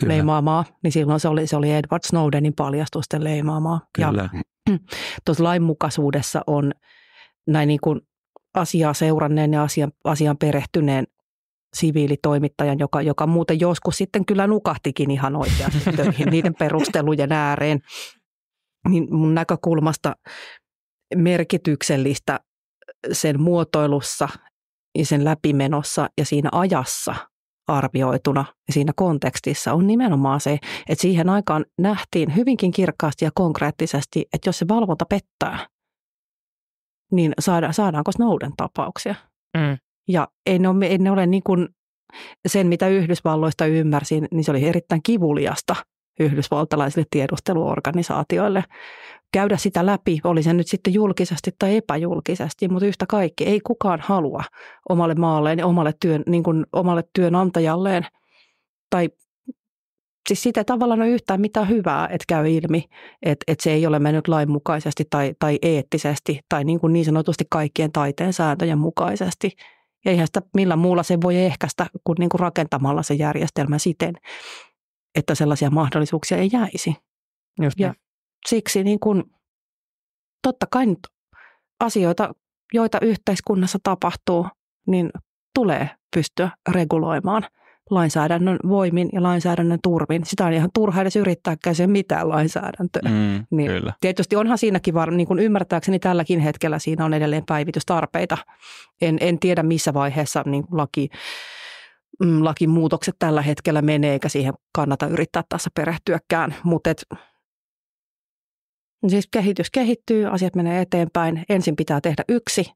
Kyllä. leimaamaa, niin silloin se oli, se oli Edward Snowdenin paljastusten leimaamaa. Kyllä. Ja tuossa lainmukaisuudessa on näin niin kuin asiaa seuranneen ja asian, asian perehtyneen siviilitoimittajan, joka, joka muuten joskus sitten kyllä nukahtikin ihan oikeasti töihin niiden perustelujen ääreen. Niin mun näkökulmasta merkityksellistä sen muotoilussa ja sen läpimenossa ja siinä ajassa arvioituna ja siinä kontekstissa on nimenomaan se, että siihen aikaan nähtiin hyvinkin kirkkaasti ja konkreettisesti, että jos se valvonta pettää, niin saada, saadaanko Snowden tapauksia. Mm. Ja ei ne ole, ei ne ole niin kuin sen, mitä Yhdysvalloista ymmärsin, niin se oli erittäin kivuliasta yhdysvaltalaisille tiedusteluorganisaatioille käydä sitä läpi, oli se nyt sitten julkisesti tai epäjulkisesti, mutta yhtä kaikki, ei kukaan halua omalle maalleen, omalle, työn, niin kuin omalle työnantajalleen tai siis siitä ei tavallaan ole yhtään mitään hyvää, että käy ilmi, että, että se ei ole mennyt lainmukaisesti tai, tai eettisesti tai niin, kuin niin sanotusti kaikkien taiteen sääntöjen mukaisesti. Ja eihän sitä millä muulla se voi ehkäistä kuin, niin kuin rakentamalla se järjestelmä siten, että sellaisia mahdollisuuksia ei jäisi. Just niin. ja siksi niin kuin, totta kai nyt asioita, joita yhteiskunnassa tapahtuu, niin tulee pystyä reguloimaan – lainsäädännön voimin ja lainsäädännön turvin. Sitä on ihan turha edes yrittääkään se mitään lainsäädäntöä. Mm, niin kyllä. Tietysti onhan siinäkin varmaan, niin kuin ymmärtääkseni tälläkin hetkellä siinä on edelleen päivitystarpeita. En, en tiedä missä vaiheessa niin kuin laki mm, lakimuutokset tällä hetkellä menee, eikä siihen kannata yrittää tässä perehtyäkään. Mutta et, siis kehitys kehittyy, asiat menee eteenpäin. Ensin pitää tehdä yksi,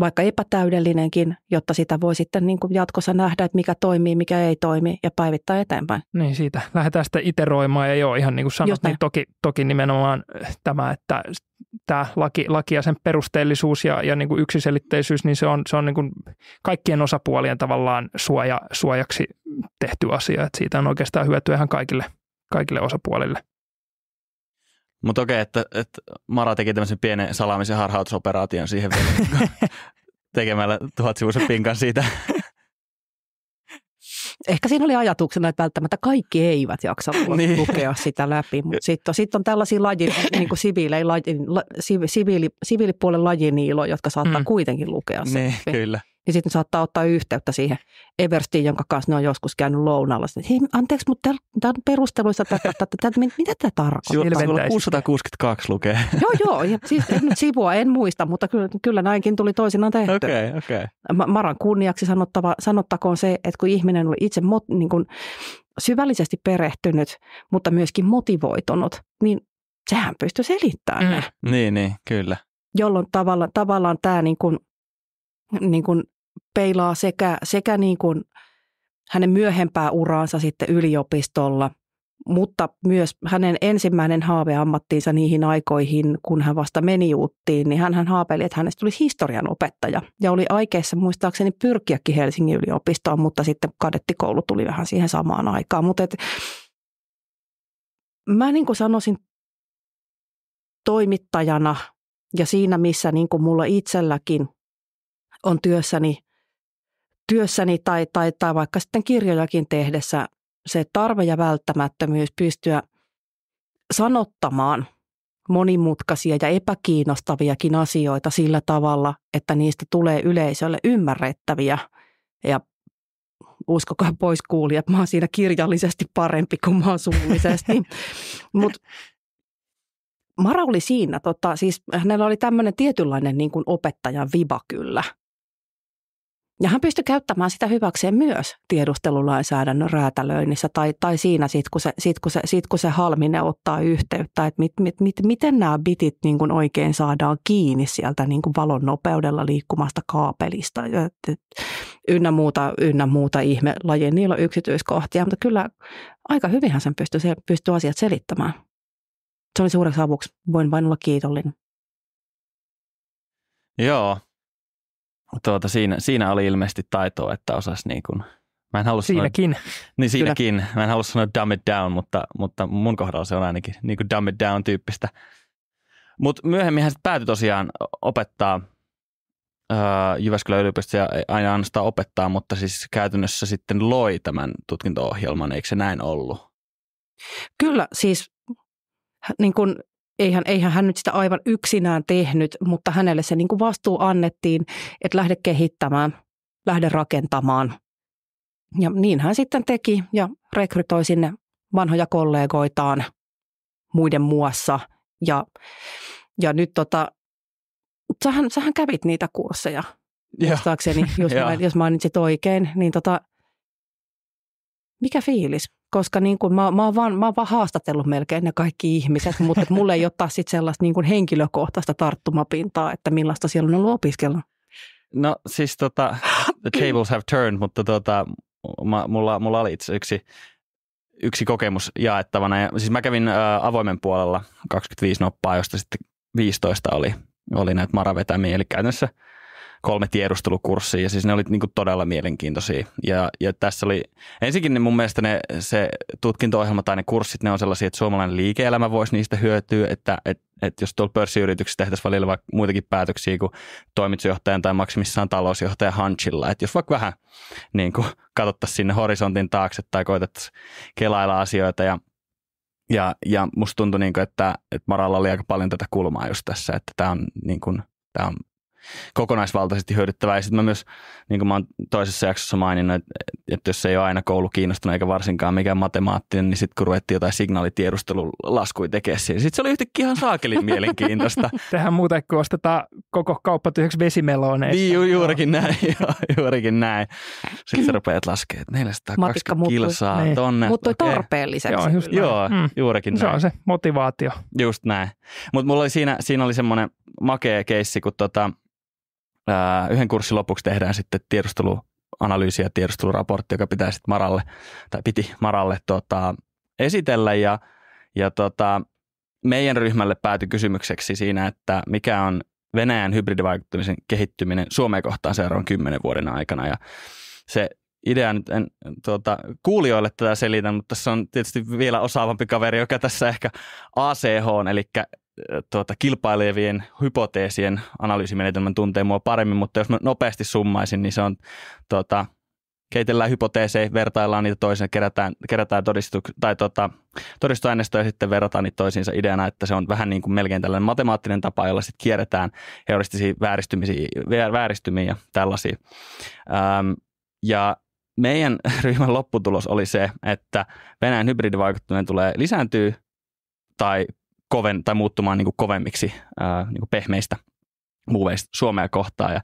vaikka epätäydellinenkin, jotta sitä voi sitten niin kuin jatkossa nähdä, että mikä toimii, mikä ei toimi ja päivittää eteenpäin. Niin siitä lähdetään sitten iteroimaan ja joo, ihan niin kuin sanot, niin toki, toki nimenomaan eh, tämä, että tämä laki, laki ja sen perusteellisuus ja, ja niin kuin yksiselitteisyys, niin se on, se on niin kuin kaikkien osapuolien tavallaan suoja, suojaksi tehty asia, että siitä on oikeastaan hyötyä ihan kaikille, kaikille osapuolille. Mutta okei, että, että Mara teki tämmöisen pienen salaamisen harhautusoperaation siihen vielä tekemällä tuhat sivuisen pinkan siitä. Ehkä siinä oli ajatuksena, että välttämättä kaikki eivät jaksa niin. lukea sitä läpi, mutta sitten on, sit on tällaisia laji, niin kuin siviilei, laji, la, siviili, siviilipuolen lajiniiloja, jotka saattaa mm. kuitenkin lukea sen. Niin, kyllä. Ja niin sitten saattaa ottaa yhteyttä siihen Everstiin, jonka kanssa ne on joskus käynyt lounalla. Sitten, hei, anteeksi, mutta tämä on perusteluissa tätä, tätä, tätä, mitä tämä tarkoittaa? Sivulla 662 siis- siis lukee. Joo, joo, ja siis en, sivua en muista, mutta kyllä, kyllä näinkin tuli toisinaan tehty. Okay, okay. Maran kunniaksi sanottava, sanottakoon se, että kun ihminen oli itse mot, niin kuin syvällisesti perehtynyt, mutta myöskin motivoitunut, niin sehän pystyy selittämään mm. Niin, niin, kyllä. Jolloin tavalla, tavallaan tämä niin kuin – niin kuin peilaa sekä, sekä niin kuin hänen myöhempää uraansa sitten yliopistolla, mutta myös hänen ensimmäinen haaveammattiinsa niihin aikoihin, kun hän vasta meni uuttiin, niin hän haaveili, että hänestä tulisi historian opettaja. Ja oli aikeissa muistaakseni pyrkiäkin Helsingin yliopistoon, mutta sitten kadettikoulu tuli vähän siihen samaan aikaan. Mutta et, mä niin kuin sanoisin toimittajana ja siinä, missä niin kuin mulla itselläkin – on työssäni, työssäni tai, tai, tai vaikka sitten kirjojakin tehdessä se tarve ja välttämättömyys pystyä sanottamaan monimutkaisia ja epäkiinnostaviakin asioita sillä tavalla, että niistä tulee yleisölle ymmärrettäviä ja uskokaa pois kuulijat, mä oon siinä kirjallisesti parempi kuin mä oon suullisesti. Mut Mara oli siinä, tota, siis hänellä oli tämmöinen tietynlainen niin kuin opettajan viba kyllä – ja hän pystyi käyttämään sitä hyväkseen myös tiedustelulainsäädännön räätälöinnissä tai, tai siinä, sit kun, se, sit, kun se, sit, kun se Halminen ottaa yhteyttä, että mit, mit, mit, miten nämä bitit niin kuin oikein saadaan kiinni sieltä niin kuin valon nopeudella liikkumasta kaapelista ynnä muuta, ynnä muuta ihme lajia. Niillä on yksityiskohtia, mutta kyllä aika hyvinhän sen pystyy, se pystyy asiat selittämään. Se oli suureksi avuksi. Voin vain olla kiitollinen. Joo, tuota, siinä, siinä oli ilmeisesti taitoa, että osasi niin kuin, mä en halua siinäkin. Sanoa, niin siinäkin. Mä en halua sanoa dumb it down, mutta, mutta mun kohdalla se on ainakin niin kuin dumb it down tyyppistä. Mutta myöhemmin hän päätyi tosiaan opettaa öö, Jyväskylän yliopistossa ja aina aina opettaa, mutta siis käytännössä sitten loi tämän tutkinto-ohjelman, eikö se näin ollut? Kyllä, siis niin kun eihän, eihän hän nyt sitä aivan yksinään tehnyt, mutta hänelle se niin kuin vastuu annettiin, että lähde kehittämään, lähde rakentamaan. Ja niin hän sitten teki ja rekrytoi sinne vanhoja kollegoitaan muiden muassa. Ja, ja nyt tota, sähän, sähän kävit niitä kursseja, yeah. muistaakseni, jos, yeah. mä, jos mainitsit oikein, niin tota, mikä fiilis? koska niin kuin mä, mä, oon vaan, mä oon vaan haastatellut melkein ne kaikki ihmiset, mutta mulle ei ole taas sit sellaista niin kuin henkilökohtaista tarttumapintaa, että millaista siellä on ollut opiskella. No siis tota, the tables have turned, mutta tota, mä, mulla, mulla oli itse yksi, yksi kokemus jaettavana. Ja, siis mä kävin ä, äh, avoimen puolella 25 noppaa, josta sitten 15 oli, oli näitä maravetämiä, eli käytännössä – kolme tiedustelukurssia, ja siis ne oli niin kuin todella mielenkiintoisia. Ja, ja tässä oli, ensinnäkin ne niin mun mielestä ne, se tutkinto-ohjelma tai ne kurssit, ne on sellaisia, että suomalainen liike-elämä voisi niistä hyötyä, että, että, että jos tuolla pörssiyrityksessä tehtäisiin välillä vaikka muitakin päätöksiä kuin toimitusjohtajan tai maksimissaan talousjohtajan hanchilla, että jos vaikka vähän niin kuin katsottaisiin sinne horisontin taakse tai koitettaisiin kelailla asioita ja ja, ja musta tuntui, niin kuin, että, että Maralla oli aika paljon tätä kulmaa just tässä, että tämä on, niin kuin, tämä on kokonaisvaltaisesti hyödyttävää. Ja sitten mä myös, niin kuin mä oon toisessa jaksossa maininnut, että, että jos ei ole aina koulu kiinnostunut eikä varsinkaan mikään matemaattinen, niin sitten kun ruvettiin jotain signaalitiedustelulaskui tekemään siihen, sitten se oli yhtäkkiä ihan saakelin mielenkiintoista. Tehän muuten, kun ostetaan koko kauppa tyhjäksi vesimeloneista. Niin, ju- juurikin näin, juurikin näin. Sitten sä rupeat laskemaan, että 420 kilsaa niin. tonne. Mutta okay. tarpeelliseksi. Joo, just joo mm. juurikin näin. Se on se motivaatio. Just näin. Mutta mulla oli siinä, siinä oli semmoinen makea keissi, kun tota, yhden kurssin lopuksi tehdään sitten tiedusteluanalyysi ja tiedusteluraportti, joka pitää sitten Maralle, tai piti Maralle tota, esitellä ja, ja tota, meidän ryhmälle päätyi kysymykseksi siinä, että mikä on Venäjän hybridivaikuttamisen kehittyminen Suomeen kohtaan seuraavan kymmenen vuoden aikana. Ja se idea nyt en tuota, kuulijoille tätä selitän, mutta tässä on tietysti vielä osaavampi kaveri, joka tässä ehkä ACH, eli tuota, kilpailevien hypoteesien analyysimenetelmän tuntee mua paremmin, mutta jos mä nopeasti summaisin, niin se on tuota, keitellään hypoteeseja, vertaillaan niitä toisiin, kerätään, kerätään todistu- tai tuota, todistusaineistoja ja sitten verrataan niitä toisiinsa ideana, että se on vähän niin kuin melkein tällainen matemaattinen tapa, jolla sitten kierretään heuristisia vääristymisiä, vääristymiä ja tällaisia. Ähm, ja meidän ryhmän lopputulos oli se, että Venäjän hybridivaikuttaminen tulee lisääntyy tai koven, tai muuttumaan niin kuin kovemmiksi ää, niin kuin pehmeistä muuveista Suomea kohtaan. Ja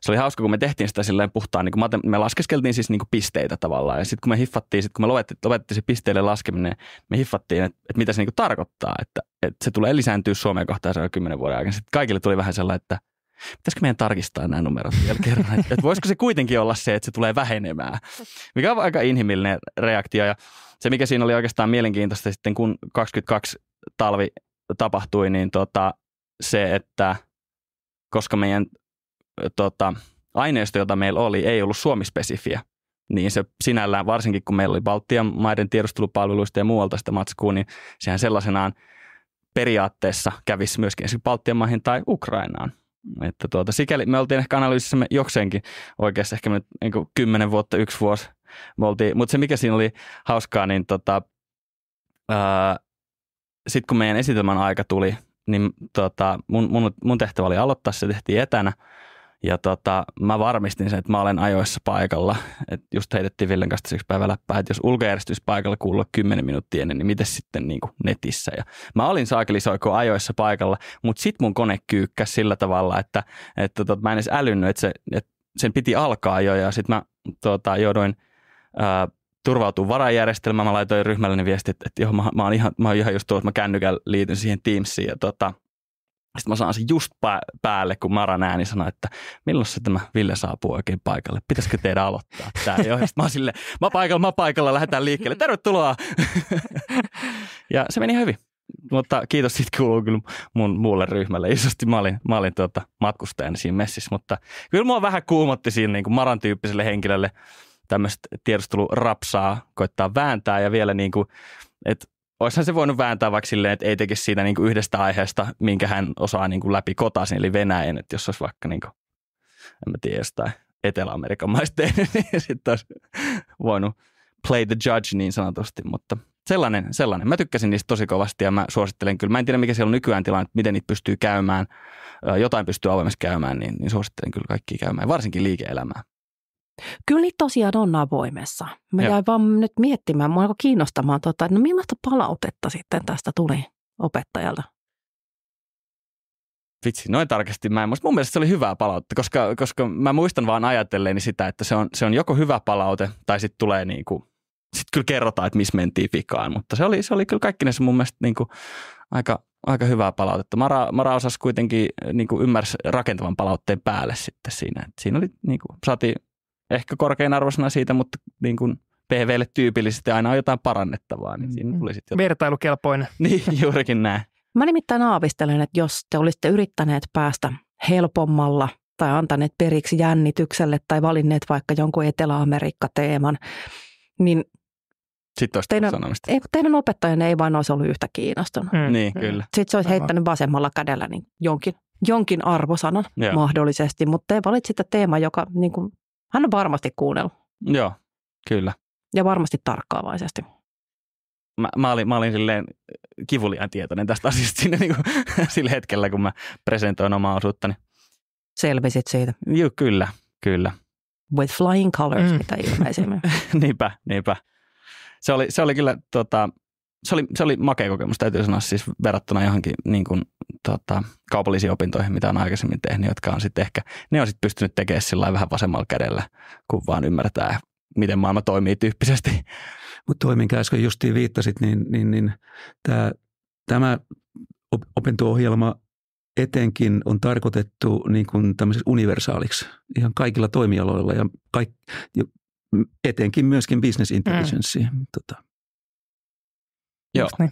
se oli hauska, kun me tehtiin sitä silleen puhtaan, niin kuin me laskeskeltiin siis niin kuin pisteitä tavallaan. Ja sitten kun me hiffattiin, sit kun me lopetettiin, lopetettiin se pisteille laskeminen, me hiffattiin, että, että mitä se niin kuin tarkoittaa, että, että se tulee lisääntyä Suomea kohtaan se kymmenen vuoden aikana. Sitten kaikille tuli vähän sellainen, että pitäisikö meidän tarkistaa nämä numerot vielä kerran, että, että voisiko se kuitenkin olla se, että se tulee vähenemään, mikä on aika inhimillinen reaktio. Ja se, mikä siinä oli oikeastaan mielenkiintoista sitten, kun 22 talvi tapahtui, niin tota, se, että koska meidän tota, aineisto, jota meillä oli, ei ollut suomispesifiä, niin se sinällään, varsinkin kun meillä oli Baltian maiden tiedustelupalveluista ja muualta sitä matskua, niin sehän sellaisenaan periaatteessa kävisi myöskin esimerkiksi Baltian maihin tai Ukrainaan. Että tuota, sikäli me oltiin ehkä analyysissämme jokseenkin oikeassa, ehkä nyt niin kymmenen vuotta, yksi vuosi me oltiin, mutta se mikä siinä oli hauskaa, niin tota, ää, sitten kun meidän esitelmän aika tuli, niin tota, mun, mun, mun tehtävä oli aloittaa, se tehtiin etänä. Ja tota, mä varmistin sen, että mä olen ajoissa paikalla. Et just heitettiin Villen kanssa yksi päivä läppää, että jos paikalla kuuluu 10 minuuttia ennen, niin miten sitten niin kuin netissä. Ja mä olin saakelisoiko ajoissa paikalla, mutta sitten mun kone kyykkäsi sillä tavalla, että, että tota, mä en edes älynnyt, että, se, että sen piti alkaa jo. Ja sitten mä tota, jouduin ää, turvautuu varajärjestelmään. Mä laitoin ryhmälleni viestit, että joo, mä, mä, oon ihan, mä oon ihan just tuossa, mä kännykällä liityn siihen Teamsiin. Ja tota, sitten mä saan sen just päälle, kun Maran ääni sanoi, että milloin se tämä Ville saapuu oikein paikalle. Pitäisikö teidän aloittaa tämä? Jo. Sitten mä oon sille, mä paikalla, mä paikalla, lähdetään liikkeelle. Tervetuloa! ja se meni hyvin. Mutta kiitos, siitä kuuluu kyllä mun muulle ryhmälle. Isosti mä olin, mä olin tuota matkustajana siinä messissä, mutta kyllä mua vähän kuumotti siinä niin kuin Maran tyyppiselle henkilölle – tämmöistä tiedustelurapsaa koittaa vääntää ja vielä niin kuin, että Oishan se voinut vääntää vaikka silleen, että ei tekisi siitä niin kuin yhdestä aiheesta, minkä hän osaa niin kuin läpi kotaisin, eli Venäjän, että jos olisi vaikka niin kuin, en mä tiedä, jostain Etelä-Amerikan maista niin sitten olisi voinut play the judge niin sanotusti, mutta sellainen, sellainen. Mä tykkäsin niistä tosi kovasti ja mä suosittelen kyllä. Mä en tiedä, mikä siellä on nykyään tilanne, miten niitä pystyy käymään. Jotain pystyy avoimessa käymään, niin, niin suosittelen kyllä kaikki käymään, varsinkin liike-elämää. Kyllä niitä tosiaan on avoimessa. Mä jäin vaan nyt miettimään, mua alkoi kiinnostamaan, tota, että no millaista palautetta sitten tästä tuli opettajalta? Vitsi, noin tarkasti mä en muista. Mun mielestä se oli hyvää palautetta, koska, koska mä muistan vaan ajatelleeni sitä, että se on, se on joko hyvä palaute tai sitten tulee niin kuin, sitten kyllä kerrotaan, että missä mentiin vikaan, mutta se oli, se oli kyllä kaikki mun mielestä niin kuin aika, aika hyvää palautetta. Mara, Mara osasi kuitenkin äh, niin kuin ymmärsi rakentavan palautteen päälle sitten siinä. Et siinä oli, niin kuin, saatiin ehkä korkein arvosana siitä, mutta niin kuin PVlle tyypillisesti aina on jotain parannettavaa. Niin siinä mm. tuli jotain. Vertailukelpoinen. Niin, juurikin näin. Mä nimittäin aavistelen, että jos te olisitte yrittäneet päästä helpommalla tai antaneet periksi jännitykselle tai valinneet vaikka jonkun Etelä-Amerikka-teeman, niin sitten olisi teidän, Ei, teidän opettajanne ei vain olisi ollut yhtä kiinnostunut. Mm. Niin, kyllä. Sitten se olisi Aivan. heittänyt vasemmalla kädellä niin jonkin, jonkin arvosanan Joo. mahdollisesti, mutta te valitsitte teema, joka niin kuin hän on varmasti kuunnellut. Joo, kyllä. Ja varmasti tarkkaavaisesti. Mä, mä, olin, mä olin silleen äh, kivulian tietoinen tästä asiasta siinä niin kuin, sillä hetkellä, kun mä presentoin omaa osuuttani. Selvisit siitä. Joo, kyllä, kyllä. With flying colors, mm. mitä ilmeisimmin. niinpä, niinpä. Se oli, se oli kyllä tota, se oli, se oli makea kokemus, täytyy sanoa siis verrattuna johonkin niin kuin, tota, kaupallisiin opintoihin, mitä on aikaisemmin tehnyt, jotka on sitten ehkä, ne on sitten pystynyt tekemään sillä vähän vasemmalla kädellä, kun vaan ymmärtää, miten maailma toimii tyyppisesti. Mutta toi, minkä äsken justiin viittasit, niin, niin, niin tää, tämä opinto-ohjelma etenkin on tarkoitettu niin kuin universaaliksi ihan kaikilla toimialoilla ja kaik, etenkin myöskin business intelligence. Mm. Tota, Joo. Niin.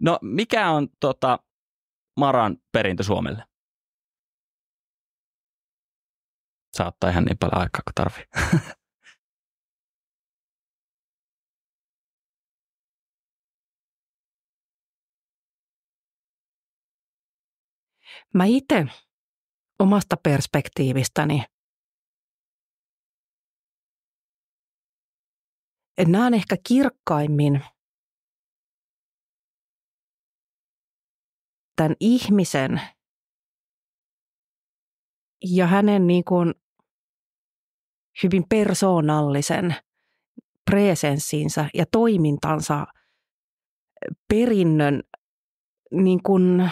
No mikä on tota, Maran perintö Suomelle? Saattaa ihan niin paljon aikaa kuin tarvii. Mä itse omasta perspektiivistäni en on ehkä kirkkaimmin tämän ihmisen ja hänen niin kuin hyvin persoonallisen presenssinsä ja toimintansa perinnön niin kuin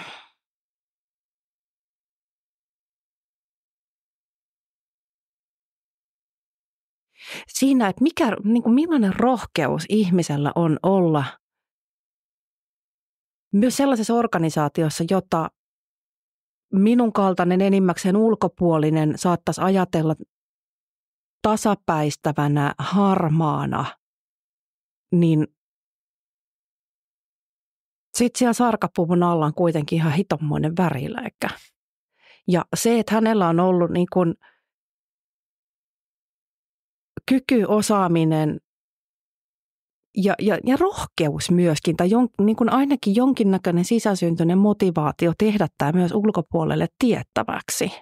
siinä, että mikä, niin kuin millainen rohkeus ihmisellä on olla – myös sellaisessa organisaatiossa, jota minun kaltainen enimmäkseen ulkopuolinen saattaisi ajatella tasapäistävänä, harmaana, niin sitten siellä sarkapuvun alla on kuitenkin ihan hitommoinen väriläikkä. Ja se, että hänellä on ollut niin kuin kyky, osaaminen ja, ja, ja rohkeus myöskin, tai jon, niin kuin ainakin jonkinnäköinen sisäsyntyinen motivaatio tehdä tämä myös ulkopuolelle tiettäväksi.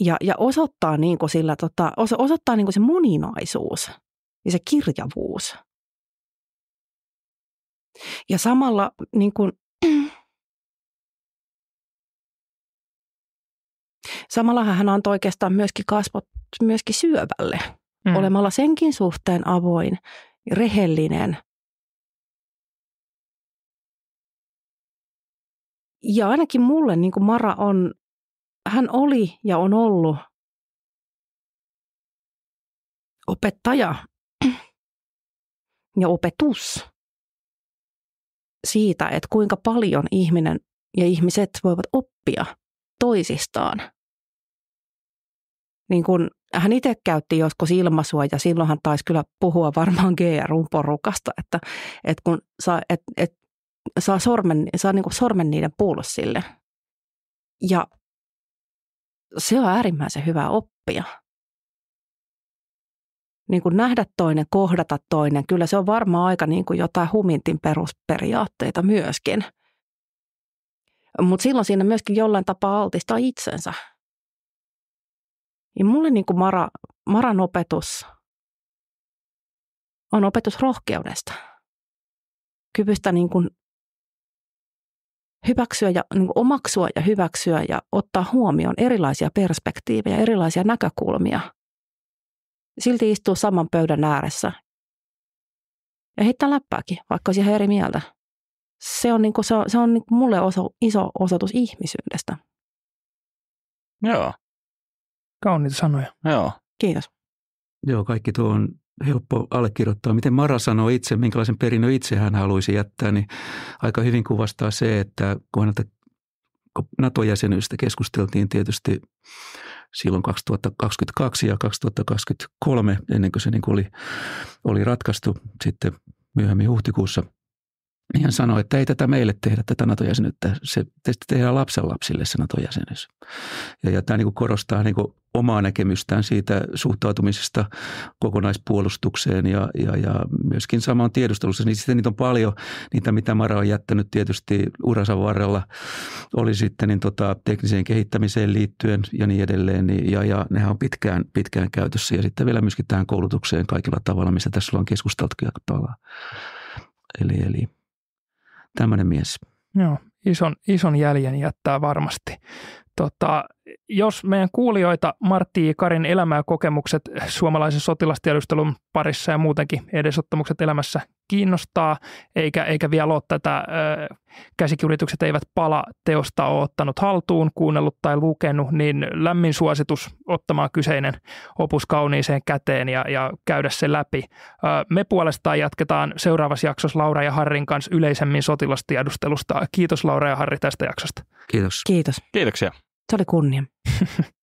Ja, ja osoittaa, niin kuin sillä, tota, osoittaa niin kuin se moninaisuus ja se kirjavuus. Ja samalla niin kuin, samalla hän antoi oikeastaan myöskin kasvot myöskin syövälle – mm. olemalla senkin suhteen avoin, rehellinen. Ja ainakin mulle niin kuin Mara on, hän oli ja on ollut opettaja ja opetus siitä, että kuinka paljon ihminen ja ihmiset voivat oppia toisistaan. Niin kuin hän itse käytti joskus ilmaisua ja silloin hän taisi kyllä puhua varmaan GRUn porukasta, että, että kun saa, et, et, saa, sormen, saa niin sormen niiden pulssille. Ja se on äärimmäisen hyvä oppia. Niin kuin nähdä toinen, kohdata toinen, kyllä se on varmaan aika niin kuin jotain humintin perusperiaatteita myöskin. Mutta silloin siinä myöskin jollain tapaa altistaa itsensä – ja mulle niin kuin Mara, Maran opetus on opetus rohkeudesta, kyvystä niin kuin hyväksyä ja niin kuin omaksua ja hyväksyä ja ottaa huomioon erilaisia perspektiivejä, erilaisia näkökulmia. Silti istuu saman pöydän ääressä ja heittää läppääkin, vaikka olisi ihan eri mieltä. Se on, niin kuin, se on, se on niin kuin mulle oso, iso osoitus ihmisyydestä. Joo. Kauniita sanoja. Joo. Kiitos. Joo, kaikki tuo on helppo allekirjoittaa. Miten Mara sanoo itse, minkälaisen perinnön itse hän haluaisi jättää, niin aika hyvin kuvastaa se, että kun häneltä nato jäsenyystä keskusteltiin tietysti silloin 2022 ja 2023, ennen kuin se niin kuin oli, oli ratkaistu sitten myöhemmin huhtikuussa – niin hän sanoi, että ei tätä meille tehdä, tätä NATO-jäsenyyttä. Se tehdään lapsille se NATO-jäsenyys. Ja, ja tämä niin kuin korostaa niin kuin omaa näkemystään siitä suhtautumisesta kokonaispuolustukseen ja, ja, ja myöskin samaan tiedustelussa. Niin sitten niitä on paljon, niitä mitä Mara on jättänyt tietysti uransa varrella, oli sitten niin tota, tekniseen kehittämiseen liittyen ja niin edelleen. Niin, ja, ja nehän on pitkään, pitkään käytössä ja sitten vielä myöskin tähän koulutukseen kaikilla tavalla, mistä tässä on keskusteltu tavallaan. Eli, eli tämmöinen mies. Joo, ison, ison jäljen jättää varmasti. Tota, jos meidän kuulijoita Martti Karin elämää ja kokemukset suomalaisen sotilastiedustelun parissa ja muutenkin edesottamukset elämässä kiinnostaa, eikä, eikä vielä ole tätä ö, käsikirjoitukset eivät pala teosta ole ottanut haltuun, kuunnellut tai lukenut, niin lämmin suositus ottamaan kyseinen opus kauniiseen käteen ja, ja käydä se läpi. Ö, me puolestaan jatketaan seuraavassa jaksossa Laura ja Harrin kanssa yleisemmin sotilastiedustelusta. Kiitos Laura ja Harri tästä jaksosta. Kiitos. Kiitos. Kiitoksia. Se oli kunnia.